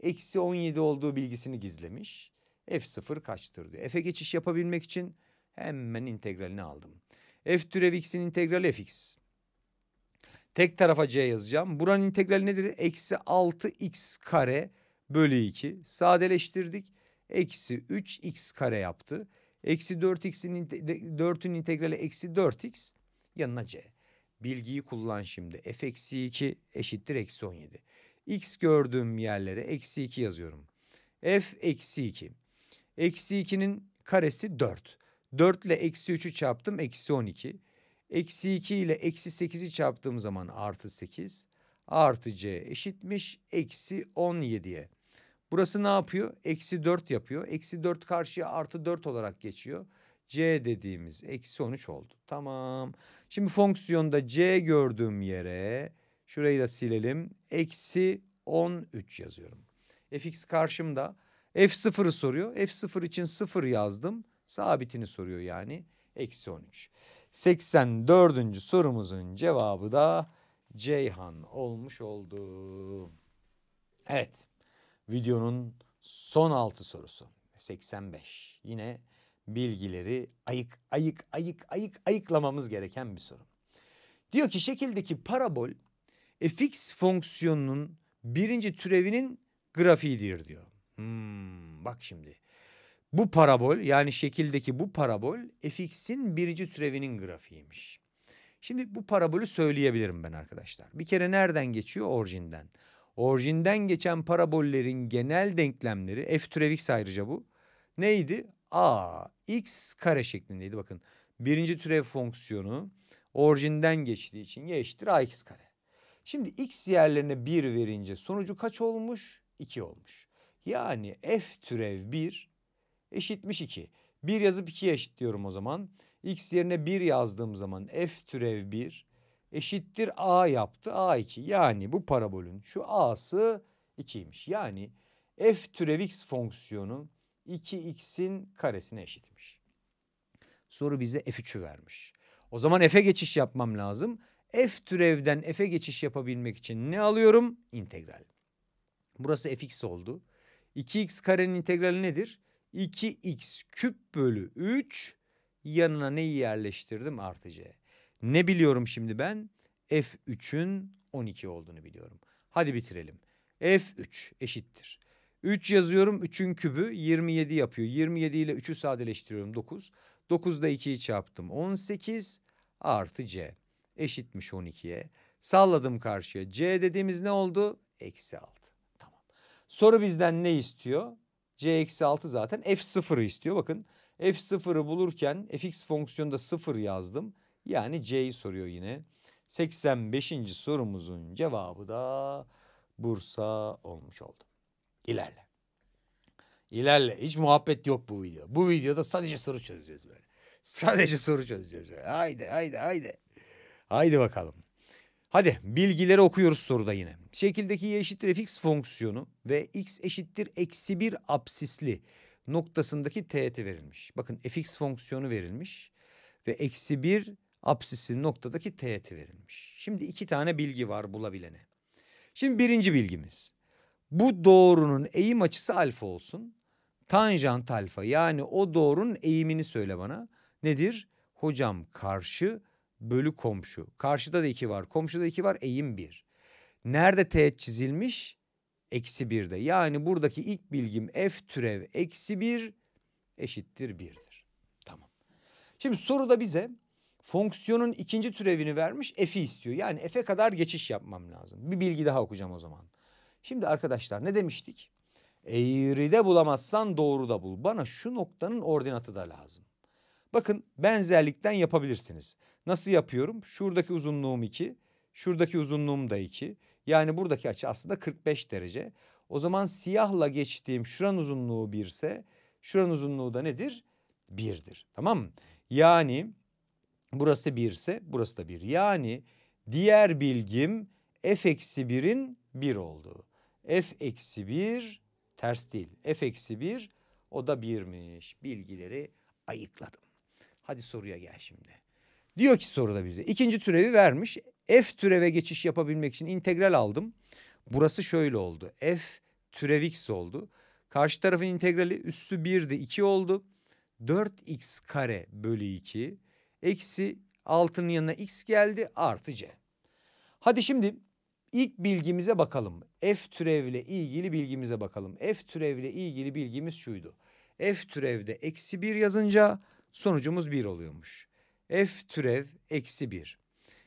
eksi 17 olduğu bilgisini gizlemiş. f0 kaçtır diyor. f'e geçiş yapabilmek için hemen integralini aldım. f türev x'in integrali fx. Tek tarafa c yazacağım. Buranın integrali nedir? Eksi 6x kare bölü 2. Sadeleştirdik. Eksi 3x kare yaptı. Eksi 4x'in 4'ün integrali eksi 4x yanına c. Bilgiyi kullan şimdi. f eksi 2 eşittir eksi 17. x gördüğüm yerlere eksi 2 yazıyorum. f eksi 2. Eksi 2'nin karesi 4. 4 ile eksi 3'ü çarptım eksi 12. Eksi 2 ile eksi 8'i çarptığım zaman artı 8. Artı c eşitmiş eksi 17'ye. Burası ne yapıyor? Eksi 4 yapıyor. Eksi 4 karşıya artı 4 olarak geçiyor. C dediğimiz eksi 13 oldu. Tamam. Şimdi fonksiyonda C gördüğüm yere şurayı da silelim. Eksi 13 yazıyorum. Fx karşımda F0'ı soruyor. F0 için 0 yazdım. Sabitini soruyor yani. Eksi 13. 84. sorumuzun cevabı da Ceyhan olmuş oldu. Evet videonun son altı sorusu. 85. Yine bilgileri ayık ayık ayık ayık ayıklamamız gereken bir soru. Diyor ki şekildeki parabol e, fx fonksiyonunun birinci türevinin grafiğidir diyor. Hmm, bak şimdi. Bu parabol yani şekildeki bu parabol e, fx'in birinci türevinin grafiğiymiş. Şimdi bu parabolü söyleyebilirim ben arkadaşlar. Bir kere nereden geçiyor? Orijinden. Orijinden geçen parabollerin genel denklemleri f türevi ayrıca bu. Neydi? A x kare şeklindeydi bakın. Birinci türev fonksiyonu orijinden geçtiği için y eşittir a x kare. Şimdi x yerlerine 1 verince sonucu kaç olmuş? 2 olmuş. Yani f türev 1 eşitmiş 2. 1 yazıp 2'ye eşitliyorum o zaman. x yerine 1 yazdığım zaman f türev 1 eşittir A yaptı. A2 yani bu parabolün şu A'sı 2'ymiş. Yani f türev x fonksiyonu 2x'in karesine eşitmiş. Soru bize f3'ü vermiş. O zaman f'e geçiş yapmam lazım. f türevden f'e geçiş yapabilmek için ne alıyorum? İntegral. Burası fx oldu. 2x karenin integrali nedir? 2x küp bölü 3 yanına neyi yerleştirdim? Artı c. Ne biliyorum şimdi ben? F3'ün 12 olduğunu biliyorum. Hadi bitirelim. F3 eşittir. 3 yazıyorum 3'ün kübü 27 yapıyor. 27 ile 3'ü sadeleştiriyorum 9. 9'da 2'yi çarptım 18 artı C eşitmiş 12'ye. Salladım karşıya C dediğimiz ne oldu? Eksi 6. Tamam. Soru bizden ne istiyor? C eksi 6 zaten F0'ı istiyor bakın. F0'ı bulurken fx fonksiyonunda 0 yazdım. Yani C'yi soruyor yine. 85. sorumuzun cevabı da Bursa olmuş oldu. İlerle. İlerle. Hiç muhabbet yok bu video. Bu videoda sadece soru çözeceğiz böyle. Sadece soru çözeceğiz böyle. Haydi haydi haydi. Haydi bakalım. Hadi bilgileri okuyoruz soruda yine. Şekildeki y eşittir fx fonksiyonu ve x eşittir eksi bir absisli noktasındaki teğeti verilmiş. Bakın fx fonksiyonu verilmiş ve eksi bir apsisi noktadaki teğeti verilmiş. Şimdi iki tane bilgi var bulabilene. Şimdi birinci bilgimiz. Bu doğrunun eğim açısı alfa olsun. Tanjant alfa yani o doğrunun eğimini söyle bana. Nedir? Hocam karşı bölü komşu. Karşıda da iki var, komşuda iki var, eğim bir. Nerede teğet çizilmiş? Eksi birde. Yani buradaki ilk bilgim f türev eksi bir eşittir birdir. Tamam. Şimdi soruda bize fonksiyonun ikinci türevini vermiş f'i istiyor. Yani f'e kadar geçiş yapmam lazım. Bir bilgi daha okuyacağım o zaman. Şimdi arkadaşlar ne demiştik? Eğride bulamazsan doğru da bul. Bana şu noktanın ordinatı da lazım. Bakın benzerlikten yapabilirsiniz. Nasıl yapıyorum? Şuradaki uzunluğum 2. Şuradaki uzunluğum da 2. Yani buradaki açı aslında 45 derece. O zaman siyahla geçtiğim şuranın uzunluğu 1 ise şuranın uzunluğu da nedir? 1'dir. Tamam mı? Yani Burası 1 ise burası da 1. Yani diğer bilgim f eksi 1'in 1 olduğu. f eksi 1 ters değil. f eksi 1 o da 1'miş. Bilgileri ayıkladım. Hadi soruya gel şimdi. Diyor ki soruda bize ikinci türevi vermiş. F türeve geçiş yapabilmek için integral aldım. Burası şöyle oldu. F türev x oldu. Karşı tarafın integrali üssü 1'di 2 oldu. 4x kare bölü 2 Eksi altının yanına x geldi artı c. Hadi şimdi ilk bilgimize bakalım. F türevle ilgili bilgimize bakalım. F türevle ilgili bilgimiz şuydu. F türevde eksi 1 yazınca sonucumuz 1 oluyormuş. F türev eksi 1.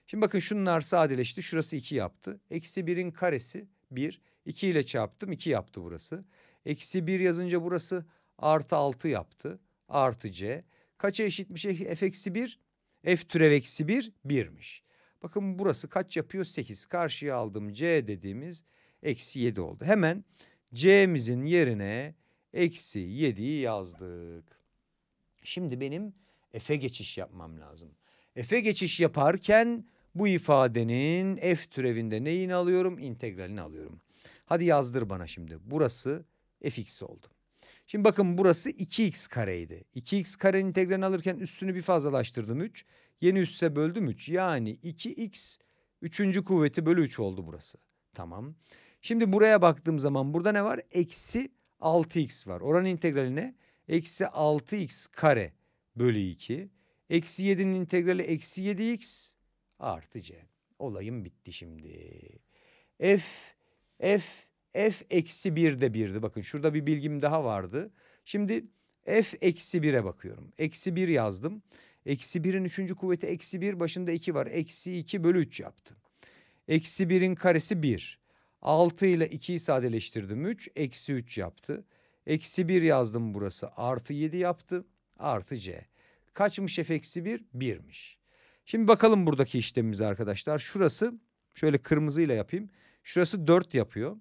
Şimdi bakın şunlar sadeleşti. Şurası 2 yaptı. Eksi 1'in karesi 1. 2 ile çarptım 2 yaptı burası. Eksi 1 yazınca burası artı 6 yaptı. Artı C. Kaça eşitmiş f eksi 1? F türev eksi 1 1'miş. Bakın burası kaç yapıyor? 8. Karşıya aldım C dediğimiz eksi 7 oldu. Hemen C'mizin yerine eksi 7'yi yazdık. Şimdi benim F'e geçiş yapmam lazım. F'e geçiş yaparken bu ifadenin F türevinde neyini alıyorum? İntegralini alıyorum. Hadi yazdır bana şimdi. Burası fx oldu. Şimdi bakın burası 2x kareydi. 2x karenin integralini alırken üstünü bir fazlalaştırdım 3. Yeni üsse böldüm 3. Yani 2x 3. kuvveti bölü 3 oldu burası. Tamam. Şimdi buraya baktığım zaman burada ne var? Eksi 6x var. Oranın integrali ne? Eksi 6x kare bölü 2. Eksi 7'nin integrali eksi 7x artı c. Olayım bitti şimdi. F, f f eksi bir de birdi, Bakın şurada bir bilgim daha vardı. Şimdi f eksi bire bakıyorum. Eksi bir yazdım. Eksi birin üçüncü kuvveti eksi bir başında iki var. Eksi iki bölü üç yaptı. Eksi birin karesi bir, altı ile ikiyi sadeleştirdim üç, Eksi üç yaptı. Eksi bir yazdım burası. Artı yedi yaptı. Artı c. Kaçmış f eksi bir? Birmiş. Şimdi bakalım buradaki işlemimize arkadaşlar. Şurası şöyle kırmızıyla yapayım. Şurası 4 yapıyor.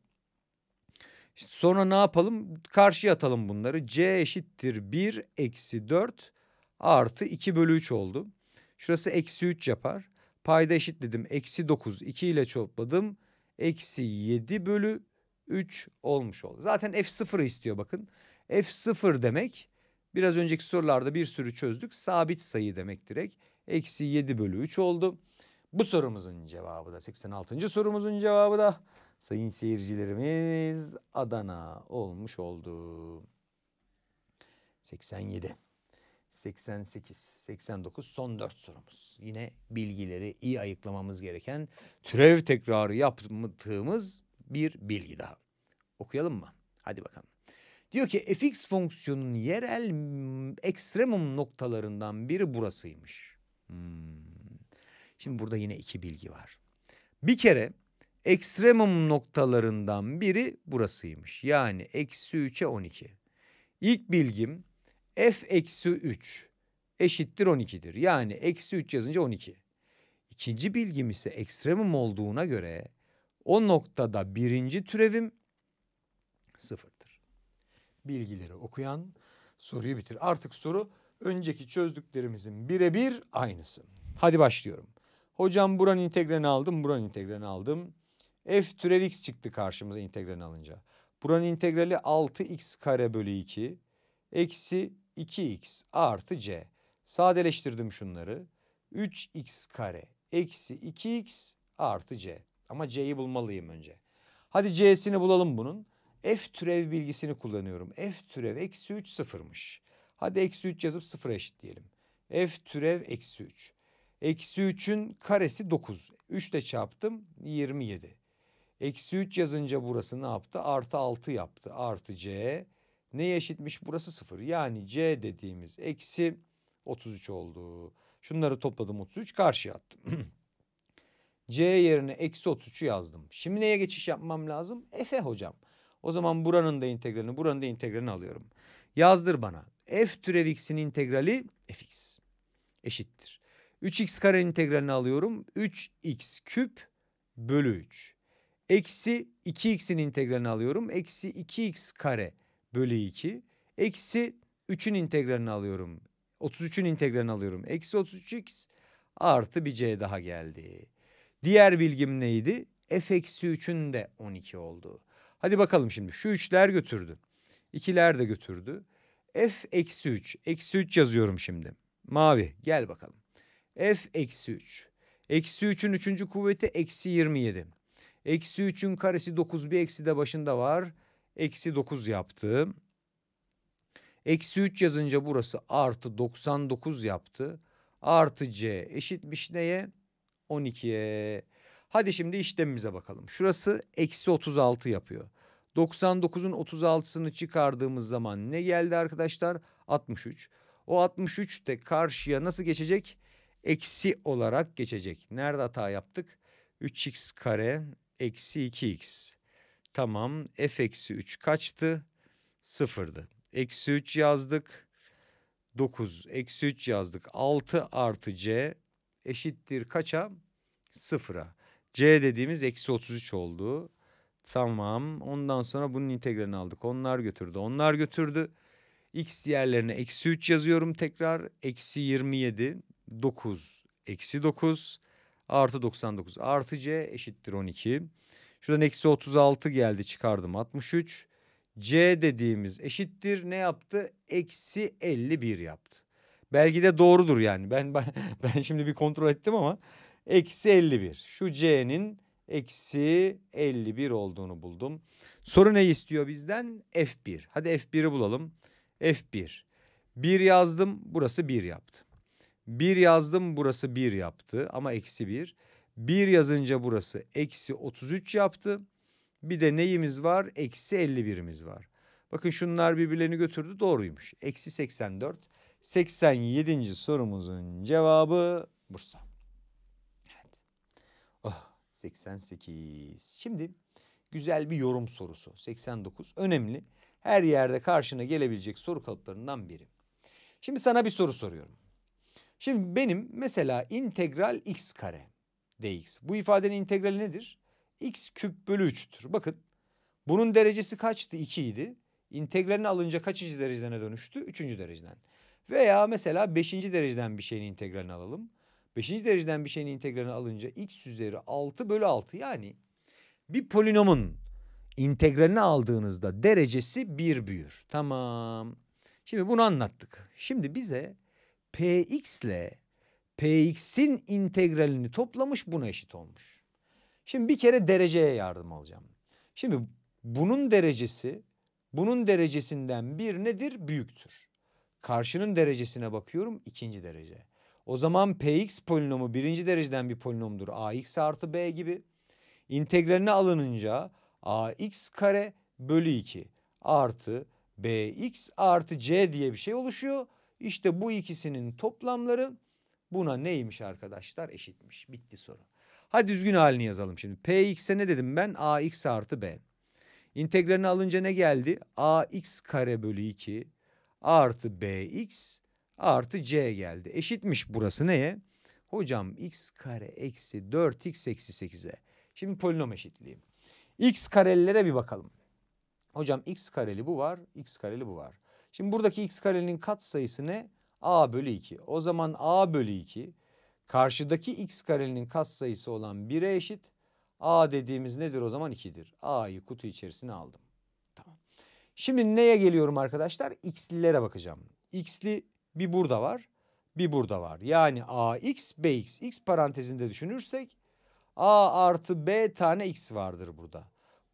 İşte sonra ne yapalım? Karşıya atalım bunları. C eşittir 1 eksi 4 artı 2 bölü 3 oldu. Şurası eksi 3 yapar. Payda eşitledim. Eksi 9 2 ile çopladım. Eksi 7 bölü 3 olmuş oldu. Zaten F0'ı istiyor bakın. F0 demek biraz önceki sorularda bir sürü çözdük. Sabit sayı demek direkt. Eksi 7 bölü 3 oldu. Bu sorumuzun cevabı da 86. sorumuzun cevabı da sayın seyircilerimiz Adana olmuş oldu. 87, 88, 89 son 4 sorumuz. Yine bilgileri iyi ayıklamamız gereken türev tekrarı yaptığımız bir bilgi daha. Okuyalım mı? Hadi bakalım. Diyor ki fx fonksiyonun yerel ekstremum noktalarından biri burasıymış. Hmm. Şimdi burada yine iki bilgi var. Bir kere ekstremum noktalarından biri burasıymış. Yani eksi 3'e 12. İlk bilgim f eksi 3 eşittir 12'dir. Yani eksi 3 yazınca 12. İkinci bilgim ise ekstremum olduğuna göre o noktada birinci türevim sıfırdır. Bilgileri okuyan soruyu bitir. Artık soru önceki çözdüklerimizin birebir aynısı. Hadi başlıyorum. Hocam buranın integralini aldım, buranın integralini aldım. F türev x çıktı karşımıza integralini alınca. Buranın integrali 6x kare bölü 2 eksi 2x artı c. Sadeleştirdim şunları. 3x kare eksi 2x artı c. Ama c'yi bulmalıyım önce. Hadi c'sini bulalım bunun. F türev bilgisini kullanıyorum. F türev eksi 3 sıfırmış. Hadi eksi 3 yazıp sıfıra diyelim. F türev eksi 3. Eksi 3'ün karesi 9. 3 ile çarptım 27. Eksi 3 yazınca burası ne yaptı? Artı 6 yaptı. Artı C. Neye eşitmiş? Burası 0. Yani C dediğimiz eksi 33 oldu. Şunları topladım 33 karşıya attım. C yerine eksi 33'ü yazdım. Şimdi neye geçiş yapmam lazım? F'e hocam. O zaman buranın da integralini, buranın da integralini alıyorum. Yazdır bana. F türev x'in integrali fx eşittir. 3x kare integralini alıyorum. 3x küp bölü 3. Eksi 2x'in integralini alıyorum. Eksi 2x kare bölü 2. Eksi 3'ün integralini alıyorum. 33'ün integralini alıyorum. Eksi 33x artı bir c daha geldi. Diğer bilgim neydi? f eksi 3'ün de 12 oldu. Hadi bakalım şimdi şu 3'ler götürdü. 2'ler de götürdü. f eksi 3. Eksi 3 yazıyorum şimdi. Mavi gel bakalım f eksi 3. Eksi 3'ün üçüncü kuvveti eksi 27. Eksi 3'ün karesi 9 bir eksi de başında var. Eksi 9 yaptı. Eksi 3 yazınca burası artı 99 yaptı. Artı c eşitmiş neye? 12'ye. Hadi şimdi işlemimize bakalım. Şurası eksi 36 yapıyor. 99'un 36'sını çıkardığımız zaman ne geldi arkadaşlar? 63. O 63 de karşıya nasıl geçecek? eksi olarak geçecek. Nerede hata yaptık? 3x kare eksi 2x. Tamam f eksi 3 kaçtı? Sıfırdı. Eksi 3 yazdık. 9 eksi 3 yazdık. 6 artı c eşittir kaça? Sıfıra. c dediğimiz eksi 33 oldu. Tamam. Ondan sonra bunun integralini aldık. Onlar götürdü. Onlar götürdü. X yerlerine eksi 3 yazıyorum tekrar. Eksi 27 9 eksi 9 artı 99 artı c eşittir 12. Şuradan eksi 36 geldi çıkardım 63. c dediğimiz eşittir ne yaptı? Eksi 51 yaptı. Belki de doğrudur yani. Ben, ben, ben şimdi bir kontrol ettim ama eksi 51. Şu c'nin eksi 51 olduğunu buldum. Soru ne istiyor bizden? F1. Hadi F1'i bulalım. F1. 1 yazdım. Burası 1 yaptı. Bir yazdım burası bir yaptı ama eksi bir. Bir yazınca burası eksi 33 yaptı. Bir de neyimiz var? Eksi 51'imiz var. Bakın şunlar birbirlerini götürdü doğruymuş. Eksi 84. 87. sorumuzun cevabı Bursa. Evet. Oh 88. Şimdi güzel bir yorum sorusu. 89 önemli. Her yerde karşına gelebilecek soru kalıplarından biri. Şimdi sana bir soru soruyorum. Şimdi benim mesela integral x kare dx. Bu ifadenin integrali nedir? x küp bölü 3'tür. Bakın bunun derecesi kaçtı? 2 idi. İntegralini alınca kaçıncı dereceden dönüştü? Üçüncü dereceden. Veya mesela beşinci dereceden bir şeyin integralini alalım. Beşinci dereceden bir şeyin integralini alınca x üzeri 6 bölü 6 yani bir polinomun integralini aldığınızda derecesi 1 büyür. Tamam. Şimdi bunu anlattık. Şimdi bize px ile px'in integralini toplamış buna eşit olmuş. Şimdi bir kere dereceye yardım alacağım. Şimdi bunun derecesi bunun derecesinden bir nedir? Büyüktür. Karşının derecesine bakıyorum ikinci derece. O zaman px polinomu birinci dereceden bir polinomdur. ax artı b gibi. İntegralini alınınca ax kare bölü 2 artı bx artı c diye bir şey oluşuyor. İşte bu ikisinin toplamları buna neymiş arkadaşlar? Eşitmiş. Bitti soru. Hadi düzgün halini yazalım şimdi. Px'e ne dedim ben? Ax artı b. İntegralini alınca ne geldi? Ax kare bölü 2 artı bx artı c geldi. Eşitmiş burası neye? Hocam x kare eksi 4x eksi 8'e. Şimdi polinom eşitliği. x karelilere bir bakalım. Hocam x kareli bu var, x kareli bu var. Şimdi buradaki x karenin kat sayısı ne? a bölü 2. O zaman a bölü 2 karşıdaki x karenin kat sayısı olan 1'e eşit. a dediğimiz nedir o zaman 2'dir. a'yı kutu içerisine aldım. Tamam. Şimdi neye geliyorum arkadaşlar? x'lilere bakacağım. x'li bir burada var bir burada var. Yani ax bx x parantezinde düşünürsek a artı b tane x vardır burada.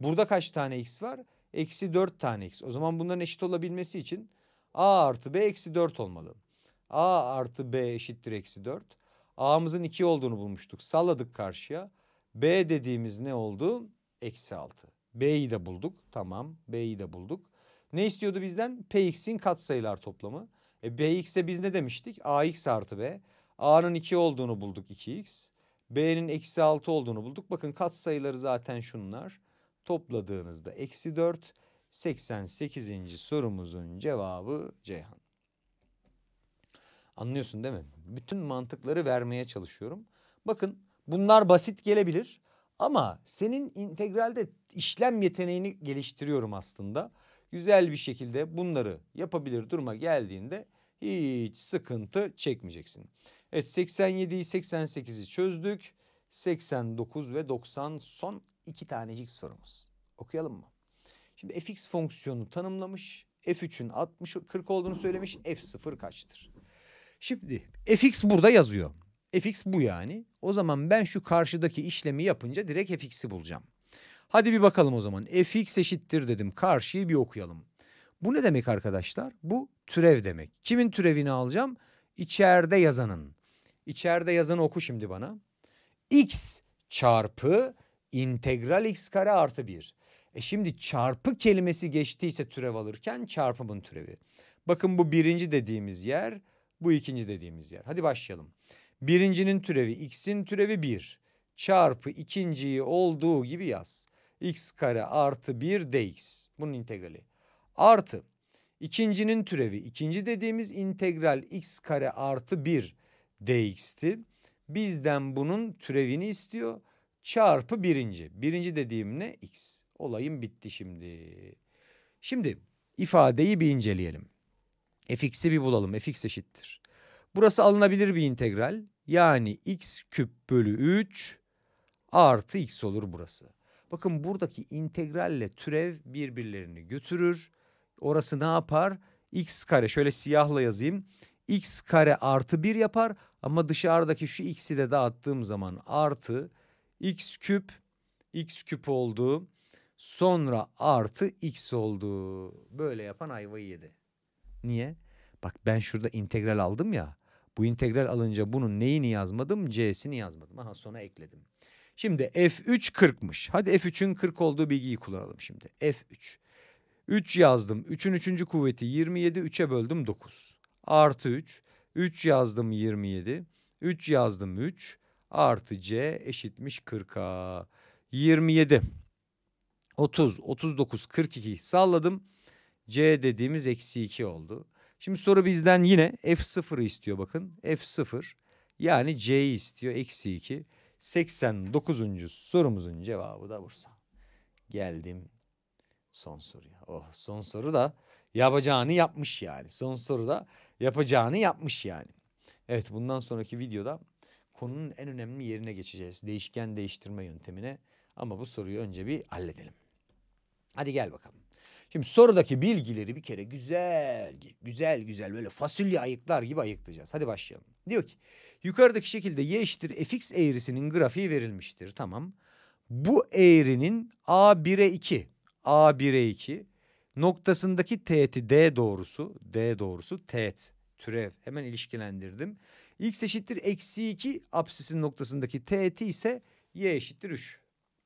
Burada kaç tane x var? eksi 4 tane x. O zaman bunların eşit olabilmesi için a artı b eksi 4 olmalı. a artı b eşittir eksi 4. a'mızın 2 olduğunu bulmuştuk. Salladık karşıya. b dediğimiz ne oldu? Eksi 6. b'yi de bulduk. Tamam b'yi de bulduk. Ne istiyordu bizden? px'in katsayılar toplamı. E, bx'e biz ne demiştik? ax artı b. a'nın 2 olduğunu bulduk 2x. b'nin eksi 6 olduğunu bulduk. Bakın katsayıları zaten şunlar topladığınızda eksi 4. 88. sorumuzun cevabı Ceyhan. Anlıyorsun değil mi? Bütün mantıkları vermeye çalışıyorum. Bakın bunlar basit gelebilir ama senin integralde işlem yeteneğini geliştiriyorum aslında. Güzel bir şekilde bunları yapabilir duruma geldiğinde hiç sıkıntı çekmeyeceksin. Evet 87'yi 88'i çözdük. 89 ve 90 son iki tanecik sorumuz. Okuyalım mı? Şimdi fx fonksiyonu tanımlamış. f3'ün 60 40 olduğunu söylemiş. f0 kaçtır? Şimdi fx burada yazıyor. fx bu yani. O zaman ben şu karşıdaki işlemi yapınca direkt fx'i bulacağım. Hadi bir bakalım o zaman. fx eşittir dedim. Karşıyı bir okuyalım. Bu ne demek arkadaşlar? Bu türev demek. Kimin türevini alacağım? İçeride yazanın. İçeride yazanı oku şimdi bana x çarpı integral x kare artı 1. E şimdi çarpı kelimesi geçtiyse türev alırken çarpımın türevi. Bakın bu birinci dediğimiz yer bu ikinci dediğimiz yer. Hadi başlayalım. Birincinin türevi x'in türevi 1 çarpı ikinciyi olduğu gibi yaz. x kare artı 1 dx bunun integrali. Artı ikincinin türevi ikinci dediğimiz integral x kare artı 1 dx'ti. Bizden bunun türevini istiyor. Çarpı birinci. Birinci dediğim ne? X. Olayım bitti şimdi. Şimdi ifadeyi bir inceleyelim. fx'i bir bulalım. fx eşittir. Burası alınabilir bir integral. Yani x küp bölü 3 artı x olur burası. Bakın buradaki integralle türev birbirlerini götürür. Orası ne yapar? x kare şöyle siyahla yazayım. x kare artı 1 yapar. Ama dışarıdaki şu x'i de dağıttığım zaman artı x küp x küp oldu. Sonra artı x oldu. Böyle yapan ayvayı yedi. Niye? Bak ben şurada integral aldım ya. Bu integral alınca bunun neyini yazmadım? C'sini yazmadım. Aha sonra ekledim. Şimdi F3 40'mış. Hadi F3'ün 40 olduğu bilgiyi kullanalım şimdi. F3. 3 yazdım. 3'ün 3. kuvveti 27. 3'e böldüm 9. Artı 3. 3 yazdım 27. 3 yazdım 3 artı C eşitmiş 40'a. 27. 30, 39, 42 salladım. C dediğimiz eksi 2 oldu. Şimdi soru bizden yine F0'ı istiyor bakın. F0 yani C'yi istiyor eksi 2. 89. sorumuzun cevabı da Bursa. Geldim son soruya. Oh son soru da yapacağını yapmış yani. Son soru da yapacağını yapmış yani. Evet bundan sonraki videoda konunun en önemli yerine geçeceğiz. Değişken değiştirme yöntemine ama bu soruyu önce bir halledelim. Hadi gel bakalım. Şimdi sorudaki bilgileri bir kere güzel, güzel güzel böyle fasulye ayıklar gibi ayıklayacağız. Hadi başlayalım. Diyor ki yukarıdaki şekilde y eşittir fx eğrisinin grafiği verilmiştir. Tamam. Bu eğrinin a1'e 2, a1'e 2 noktasındaki teğeti D doğrusu, D doğrusu teğet, türev hemen ilişkilendirdim. X eşittir eksi 2 apsisin noktasındaki teğeti ise Y eşittir 3.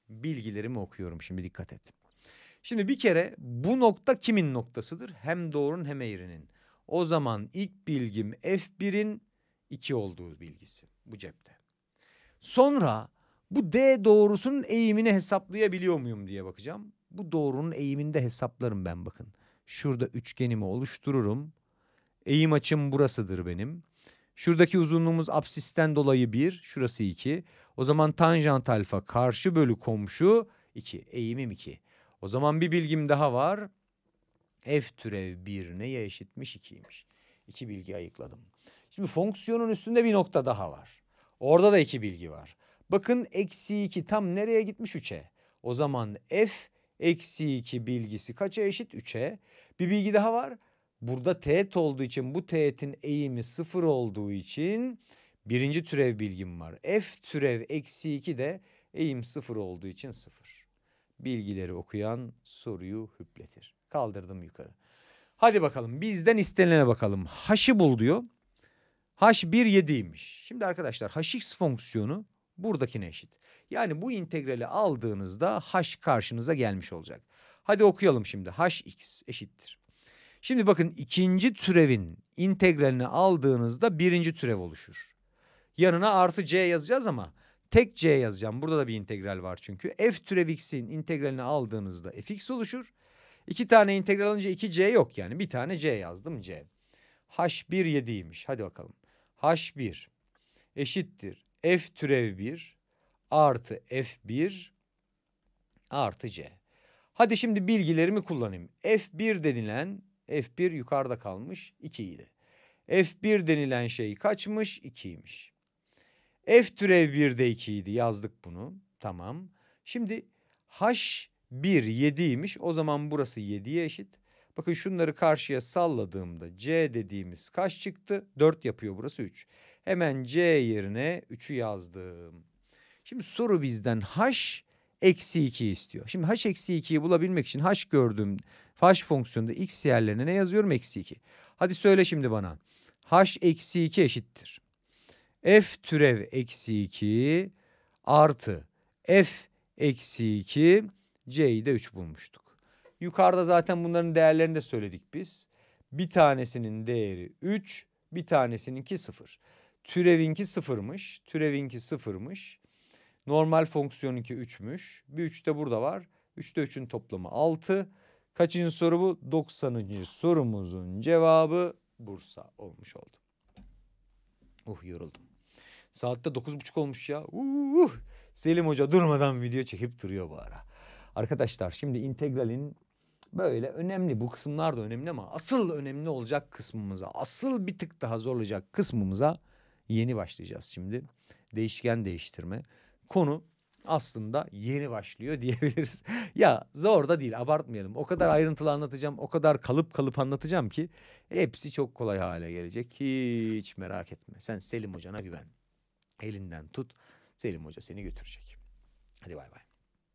Bilgilerimi okuyorum şimdi dikkat et. Şimdi bir kere bu nokta kimin noktasıdır? Hem doğrunun hem eğrinin. O zaman ilk bilgim F1'in 2 olduğu bilgisi bu cepte. Sonra bu D doğrusunun eğimini hesaplayabiliyor muyum diye bakacağım. Bu doğrunun eğiminde hesaplarım ben bakın. Şurada üçgenimi oluştururum. Eğim açım burasıdır benim. Şuradaki uzunluğumuz absisten dolayı 1, şurası 2. O zaman tanjant alfa karşı bölü komşu 2, eğimim 2. O zaman bir bilgim daha var. F türev 1 neye eşitmiş 2'ymiş. İki bilgi ayıkladım. Şimdi fonksiyonun üstünde bir nokta daha var. Orada da iki bilgi var. Bakın eksi 2 tam nereye gitmiş 3'e? O zaman F Eksi 2 bilgisi kaça eşit? 3'e. Bir bilgi daha var. Burada teğet olduğu için bu teğetin eğimi 0 olduğu için birinci türev bilgim var. F türev eksi 2 de eğim 0 olduğu için 0. Bilgileri okuyan soruyu hüpletir. Kaldırdım yukarı. Hadi bakalım bizden istenene bakalım. H'ı bul diyor. H1 7'ymiş. Şimdi arkadaşlar Hx fonksiyonu buradakine eşit. Yani bu integrali aldığınızda h karşınıza gelmiş olacak. Hadi okuyalım şimdi. hx eşittir. Şimdi bakın ikinci türevin integralini aldığınızda birinci türev oluşur. Yanına artı c yazacağız ama tek c yazacağım. Burada da bir integral var çünkü. F türev x'in integralini aldığınızda fx oluşur. İki tane integral alınca iki c yok yani. Bir tane c yazdım c. h1 7'ymiş. Hadi bakalım. h1 eşittir. f türev 1 artı F1 artı C. Hadi şimdi bilgilerimi kullanayım. F1 denilen F1 yukarıda kalmış 2 idi. F1 denilen şey kaçmış? 2'ymiş. F türev 1'de 2 idi yazdık bunu. Tamam. Şimdi H1 7'ymiş. O zaman burası 7'ye eşit. Bakın şunları karşıya salladığımda C dediğimiz kaç çıktı? 4 yapıyor burası 3. Hemen C yerine 3'ü yazdım. Şimdi soru bizden h eksi 2 istiyor. Şimdi h eksi 2'yi bulabilmek için h gördüğüm h fonksiyonunda x yerlerine ne yazıyorum? Eksi 2. Hadi söyle şimdi bana. h eksi 2 eşittir. f türev eksi 2 artı f eksi 2 c'yi de 3 bulmuştuk. Yukarıda zaten bunların değerlerini de söyledik biz. Bir tanesinin değeri 3, bir tanesininki 0. Türevinki 0'mış, türevinki 0'mış. Normal ki 3'müş. Bir 3 de burada var. 3'te 3'ün toplamı 6. Kaçıncı soru bu? 90. sorumuzun cevabı Bursa olmuş oldu. Uh yoruldum. Saatte 9.30 olmuş ya. Uh, uh. Selim Hoca durmadan video çekip duruyor bu ara. Arkadaşlar şimdi integralin böyle önemli bu kısımlar da önemli ama asıl önemli olacak kısmımıza asıl bir tık daha zorlayacak kısmımıza yeni başlayacağız şimdi. Değişken değiştirme konu aslında yeni başlıyor diyebiliriz. ya zor da değil abartmayalım. O kadar ayrıntılı anlatacağım, o kadar kalıp kalıp anlatacağım ki hepsi çok kolay hale gelecek. Hiç merak etme. Sen Selim hocana güven. Elinden tut. Selim hoca seni götürecek. Hadi bay bay.